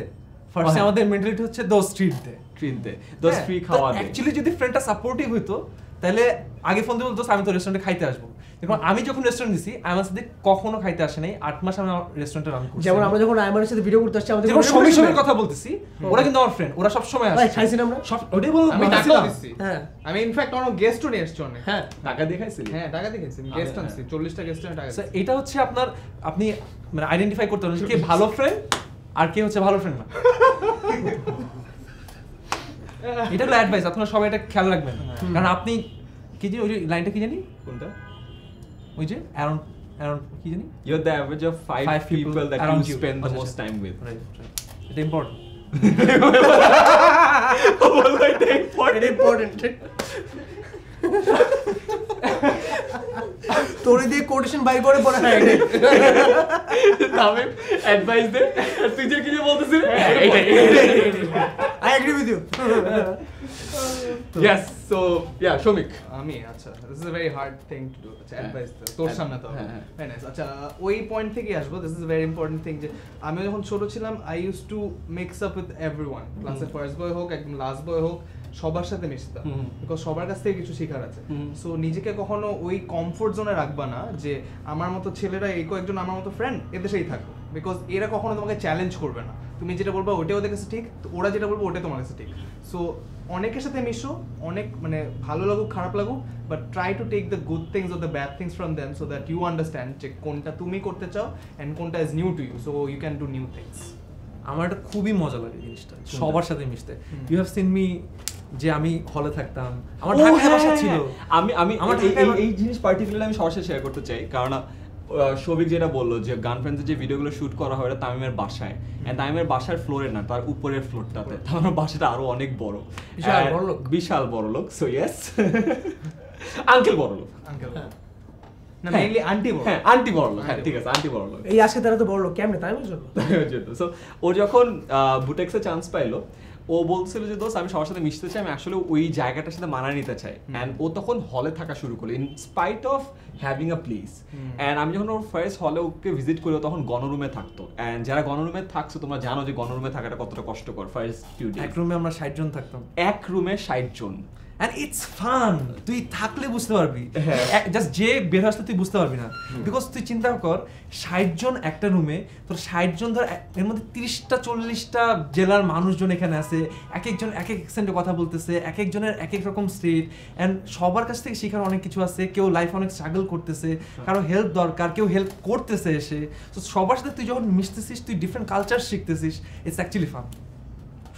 ফার্স্ট আমাদের মেন্টালিটি হচ্ছে those treat they treat they those free খাওয়া দে অ্যাকচুয়ালি যদি ফ্রেন্ডটা সাপোর্টিভ হইতো তাহলে আগে ফোন দিয়ে বলতো আমি তো রেস্টুরেন্টে খাইতে আসবো দেখুন আমি যখন রেস্টুরেন্ট দিছি সাথে কখনো খাইতে আসে নাই আট মাস আমার রেস্টুরেন্টে রান করছি যেমন আমরা যখন সাথে ভিডিও করতে আসছি আমাদের কথা বলতেছি ওরা কিন্তু আমার ফ্রেন্ড ওরা সব সময় আসে খাইছি না আমরা সব ওটাই আমি টাকা দিছি হ্যাঁ আমি ইনফ্যাক্ট অনেক গেস্ট নিয়ে এসেছি হ্যাঁ টাকা দিয়ে হ্যাঁ টাকা দিয়ে গেস্ট আচ্ছা, আনছি 40টা হ্যাঁ। গেস্ট টাকা এটা হচ্ছে আপনার আপনি মানে আইডেন্টিফাই করতে পারেন কে ভালো ফ্রেন্ড আর কে হচ্ছে ভালো ফ্রেন্ড না *laughs* এটা হলো অ্যাডভাইস আপনারা সবাই এটা খেয়াল রাখবেন হ্যাঁ। কারণ আপনি কি জানি ওই যে লাইনটা কি জানি কোনটা ওই যে অ্যারাউন্ড অ্যারাউন্ড কি জানি you are the average of five people that you spend the most time with এটা ইম্পর্টেন্ট বলো এটা ইম্পর্টেন্ট ইম্পর্টেন্ট তোরে দিয়ে কোটেশন বাই করে পড়া হ্যাঁ তবে অ্যাডভাইস দে তুই যে কি বলতেছিস I agree with you yes, so yeah, Shamik আমি uh, আচ্ছা this is a very hard thing to do. Advice আচ্ছা, তোর হ্যাঁ, সামনে তো হ্যাঁ, হ্যাঁ। আচ্ছা ওই পয়েন্ট থেকেই আসবো this is very important thing যে আমি যখন ছোট ছিলাম I use to mix up with everyone ক্লাসের ফার্স্ট বয় হোক একদম লাস্ট বয় হোক সবার সাথে মিশতাম বিকজ সবার কাছ থেকে কিছু শেখার আছে সো নিজেকে কখনো ওই কমফোর্ট জোনে রাখবা না যে আমার মতো ছেলেরা এই কয়েকজন আমার মতো ফ্রেন্ড এদেশেই থাকো বিকজ এরা কখনো তোমাকে চ্যালেঞ্জ করবে না তুমি যেটা বলবো ওটাই ওদের কাছে ঠিক তো ওরা যেটা বলবো ওটাই তোমার কাছে ঠিক সো অনেকের সাথে মিশো অনেক মানে ভালো লাগুক খারাপ লাগুক but try to take the good things of the bad things from them so that you understand যে কোনটা তুমি করতে চাও অ্যান্ড কোনটা is new to you so you can do new things আমার এটা খুবই মজা লাগে জিনিসটা সবার সাথে মিশতে ইউ হ্যাভ সিন মি যে আমি হলে থাকতাম আমার হ্যাঁ, হ্যাঁ, ছিল হ্যাঁ। আমি আমি আমার এই এই জিনিস পার্টিকুলার আমি সবার সাথে শেয়ার করতে চাই কারণ শোভিক যেটা বললো যে গান গার্লফ্রেন্ডের যে ভিডিওগুলো শ্যুট করা হয় ওটা তামিমের বাসায় অ্যান্ড তামিমের বাসার ফ্লোরে না তার উপরের ফ্লোরটাতে তার বাসাটা আরো অনেক বড় বিশাল বড় লোক সো ইয়েস আঙ্কেল বড় লোক আঙ্কেল ও যখন বুটেক্সে চান্স পাইলো ও বলছিল যে দোস আমি সবার সাথে মিশতে চাই আমি আসলে ওই জায়গাটার সাথে মানা নিতে চাই অ্যান্ড ও তখন হলে থাকা শুরু করলো in spite of having a place and আমি যখন ওর ফার্স্ট হলে ওকে ভিজিট করি তখন গণরুমে থাকতো অ্যান্ড যারা গণরুমে থাকছো তোমরা জানো যে গণরুমে থাকাটা কতটা কষ্টকর ফার্স্ট এক রুমে আমরা ষাট জন থাকতাম এক রুমে ষাট জন অ্যান্ড ইটস ফান তুই থাকলে বুঝতে পারবি জাস্ট হ্যাঁ। যে বের আসলে তুই বুঝতে পারবি না বিকজ তুই চিন্তা কর ষাট জন একটা রুমে তোর ষাট জন ধর এর মধ্যে তিরিশটা চল্লিশটা জেলার মানুষজন এখানে আছে এক একজন এক এক সেন্টে কথা বলতেছে এক একজনের এক এক রকম স্টেট অ্যান্ড সবার কাছ থেকে শেখার অনেক কিছু আছে কেউ লাইফ অনেক স্ট্রাগল করতেছে হ্যাঁ। কারো হেল্প দরকার কেউ হেল্প করতেছে এসে তো সবার সাথে তুই যখন মিশতেছিস তুই ডিফারেন্ট কালচার শিখতেছিস it's actually fun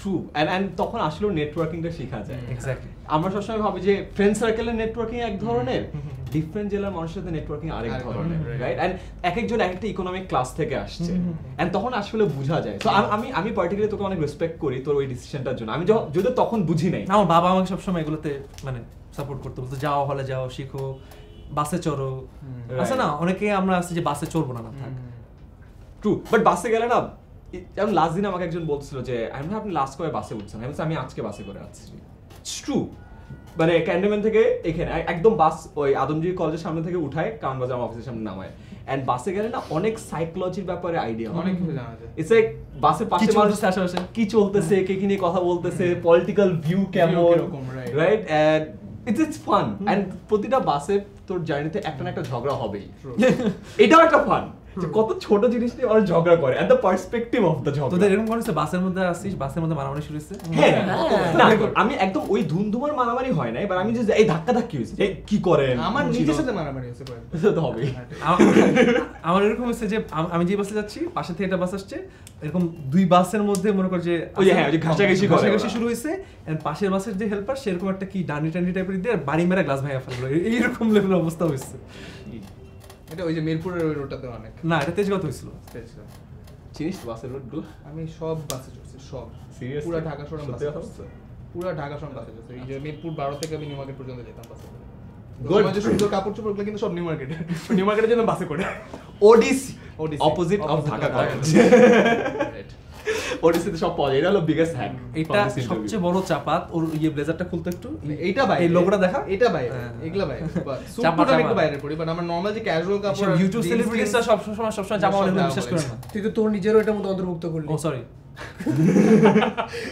true and and তখন আসলেও নেটওয়ার্কিংটা শেখা যায় আমরা সবসময় ভাবি যে ফ্রেন্ড সার্কেলের নেটওয়ার্কিং এক ধরনের ডিফারেন্ট জেলার মানুষের সাথে নেটওয়ার্কিং আরেক ধরনের রাইট অ্যান্ড এক একজন এক একটা ইকোনমিক ক্লাস থেকে আসছে অ্যান্ড তখন আসলে বোঝা যায় তো আমি আমি পার্টিকুলার তোকে অনেক রেসপেক্ট করি তোর ওই ডিসিশনটার জন্য আমি যদি তখন বুঝি নাই আমার বাবা আমাকে সবসময় এগুলোতে মানে সাপোর্ট করতে বলতো যাও হলে যাও শিখো বাসে চড়ো আছে না অনেকে আমরা আছে যে বাসে চড়বো না না থাক ট্রু বাট বাসে গেলে না যেমন লাস্ট দিন আমাকে একজন বলছিল যে আমি আপনি লাস্ট কবে বাসে উঠছেন আমি আমি আজকে বাসে করে আসছি ট্রু মানে ক্যান্টনমেন্ট থেকে এখানে একদম বাস ওই আদমজির কলেজের সামনে থেকে উঠায় কামবাজার অফিসের সামনে নামায় অ্যান্ড বাসে গেলে না অনেক সাইকোলজির ব্যাপারে আইডিয়া অনেক কিছু জানা যায় ইটস লাইক পাশে মানুষ আশেপাশে কি চলতেছে কে কি নিয়ে কথা বলতেছে পলিটিক্যাল ভিউ কেমন right and it's it's fun and প্রতিটা বাসে তোর জার্নিতে একটা না একটা ঝগড়া হবেই *laughs* এটাও একটা ফান যে কত ছোট জিনিস নিয়ে ওরা ঝগড়া করে দ্য পার্সপেক্টিভ অফ দ্য ঝগড়া তোদের এরকম বাসের মধ্যে আসছিস বাসের মধ্যে মারামারি শুরু হয়েছে হ্যাঁ। হ্যাঁ। আমি একদম ওই ধুমধুমার মারামারি হয় না এবার আমি যে এই ধাক্কা ধাক্কি হয়েছে কি করেন আমার নিজের সাথে মারামারি হয়েছে *laughs* তো হবে আমার এরকম হচ্ছে যে আমি যে বাসে যাচ্ছি পাশে থেকে একটা বাস আসছে এরকম দুই বাসের মধ্যে মনে কর যে ওই হ্যাঁ ওই ঘাসাঘাসি ঘাসাঘাসি শুরু হয়েছে এন্ড পাশের বাসের যে হেল্পার সেরকম একটা কি ডানি টানি টাইপের দিয়ে বাড়ি মেরা গ্লাস ভাঙা ফেললো এইরকম লেভেলের অবস্থা হয়েছে এটা ওই যে মিরপুরের ওই রোডটাতে অনেক না এটা তেজগাঁও হয়েছিল তেজগাঁও চিনিস বাসের রোডগুলো আমি সব বাসে চড়ছি সব সিরিয়াস পুরো ঢাকা শহর বাসে চড়ছি পুরো ঢাকা শহর বাসে চড়ছি এই যে আচ্ছা। মিরপুর 12 থেকে আমি নিউ মার্কেট পর্যন্ত যেতাম বাসে গোল যে সুন্দর কাপড় চোপড়গুলো কিন্তু সব নিউ মার্কেটে নিউ মার্কেটের জন্য বাসে করে ওডিসি অপোজিট অফ ঢাকা কলেজ পরিস্থিতি সব পাওয়া যায় এটা হলো বিগেস্ট হ্যাক এটা সবচেয়ে বড় চাপাত ওর ইয়ে ব্লেজারটা খুলতে একটু এইটা বাই এই লোগোটা দেখা এটা বাই হ্যাঁ। এগুলা ভাই *laughs* চাপাটা একটু বাইরে পড়ি বাট আমার নরমাল যে ক্যাজুয়াল কাপড় ইউটিউব সেলিব্রিটিসরা সব সময় সব সময় জামা অনেক বিশ্বাস করে না তুই তো তোর নিজেরও এটা মতো অন্তর্ভুক্ত করলি oh sorry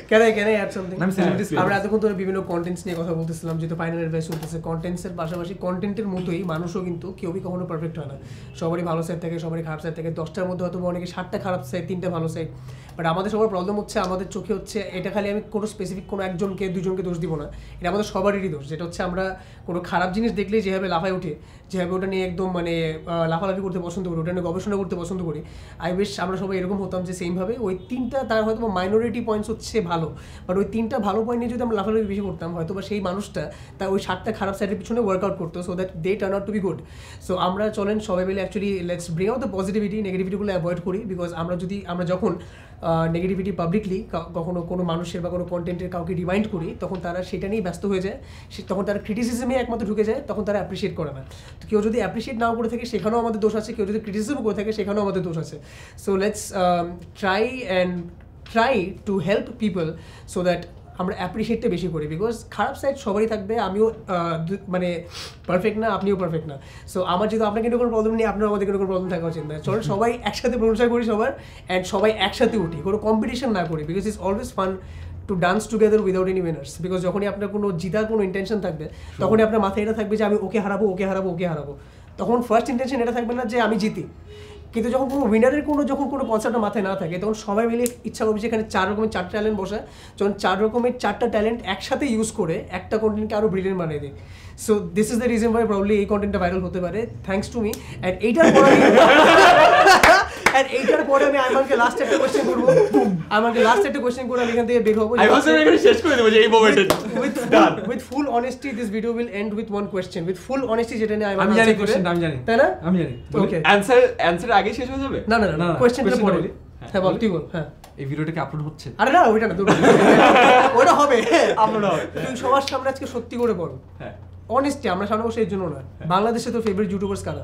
can I can I add something আমি সেলিব্রিটিস আমরা এতক্ষণ ধরে বিভিন্ন কন্টেন্টস নিয়ে কথা বলতেছিলাম যেহেতু ফাইনাল অ্যাডভাইস চলতেছে কন্টেন্টসের পাশাপাশি কন্টেন্টের মতোই মানুষও কিন্তু কেউই কখনো পারফেক্ট হয় না সবারই ভালো সাইড থাকে সবারই খারাপ সাইড থাকে দশটার মধ্যে হয়তো অনেকে সাতটা খারাপ সাইড তিনটা ভালো সাইড বাট আমাদের সবার প্রবলেম হচ্ছে আমাদের চোখে হচ্ছে এটা খালি আমি কোনো স্পেসিফিক কোনো একজনকে দুজনকে দোষ দিব না এটা আমাদের সবারই দোষ যেটা হচ্ছে আমরা কোনো খারাপ জিনিস দেখলেই যেভাবে লাফায় উঠে যেভাবে ওটা নিয়ে একদম মানে লাফালাফি করতে পছন্দ করি ওটা নিয়ে গবেষণা করতে পছন্দ করি আই বেশ আমরা সবাই এরকম হতাম যে সেমভাবে ওই তিনটা তার হয়তো মাইনরিটি পয়েন্টস হচ্ছে ভালো বাট ওই তিনটা ভালো পয়েন্ট নিয়ে যদি আমরা লাফালাফি বেশি করতাম হয়তো বা সেই মানুষটা তার ওই সাতটা খারাপ সাইডের পিছনে ওয়ার্কআউট করতো so that they turn out to be good so আমরা চলেন সবাই মিলে actually let's bring out the positivity নেগেটিভিটিগুলো অ্যাভয়েড করি বিকজ আমরা যদি আমরা যখন নেগেটিভিটি পাবলিকলি কখনো কোনো মানুষের বা কোনো কন্টেন্টের কাউকে রিমাইন্ড করি তখন তারা সেটা নিয়েই ব্যস্ত হয়ে যায় তখন তারা ক্রিটিসিজমে একমাত্র ঢুকে যায় তখন তারা অ্যাপ্রিসিয়েট করে না তো কেউ যদি অ্যাপ্রিসিয়েট নাও করে থাকে সেখানেও আমাদের দোষ আছে কেউ যদি ক্রিটিসিজম করে থাকে সেখানেও আমাদের দোষ আছে so let's try and try to help people so that আমরা অ্যাপ্রিসিয়েটটা বেশি করি বিকজ খারাপ সাইড সবারই থাকবে আমিও মানে পারফেক্ট না আপনিও পারফেক্ট না সো আমার যেহেতু আপনাকে কোনো প্রবলেম নেই আপনার আমাদের কোনো প্রবলেম থাকা উচিত না চল সবাই একসাথে প্রশংসা করি সবার অ্যান্ড সবাই একসাথে উঠি কোনো কম্পিটিশন না করি because it's always fun to dance together without any winners because যখনই আপনার কোনো জিতার কোনো ইন্টেনশন থাকবে তখনই আপনার মাথায় এটা থাকবে যে আমি ওকে হারাবো ওকে হারাবো ওকে হারাবো তখন ফার্স্ট ইন্টেনশন এটা থাকবে না যে আমি জিতি কিন্তু যখন কোনো উইনারের কোনো যখন কোনো কনসার্টটা মাথায় না থাকে তখন সবাই মিলে ইচ্ছা করবে যেখানে চার রকমের চার ট্যালেন্ট বসায় যখন চার রকমের চারটা ট্যালেন্ট একসাথে ইউজ করে একটা কন্টেন্টকে আরও ব্রিলিয়েন্ট বানিয়ে দেয় so this is the reason why probably এই কন্টেন্টটা ভাইরাল হতে পারে থ্যাংকস টু মি অ্যান্ড এইটার অ্যান্ড *laughs* এইটার আগে শেষ হয়ে যাবে না বল বল হ্যাঁ এই ভিডিওটাকে আপলোড হচ্ছে *laughs* হবে *laughs* হ্যাঁ। আজকে সত্যি করে হ্যাঁ অনেস্টি আমরা জন্য হ্যাঁ। বাংলাদেশে তো ফেভারিট ইউটিউবার্স কারা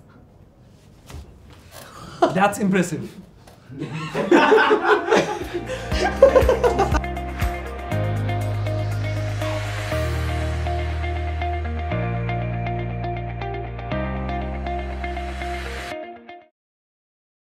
That's impressive. *laughs*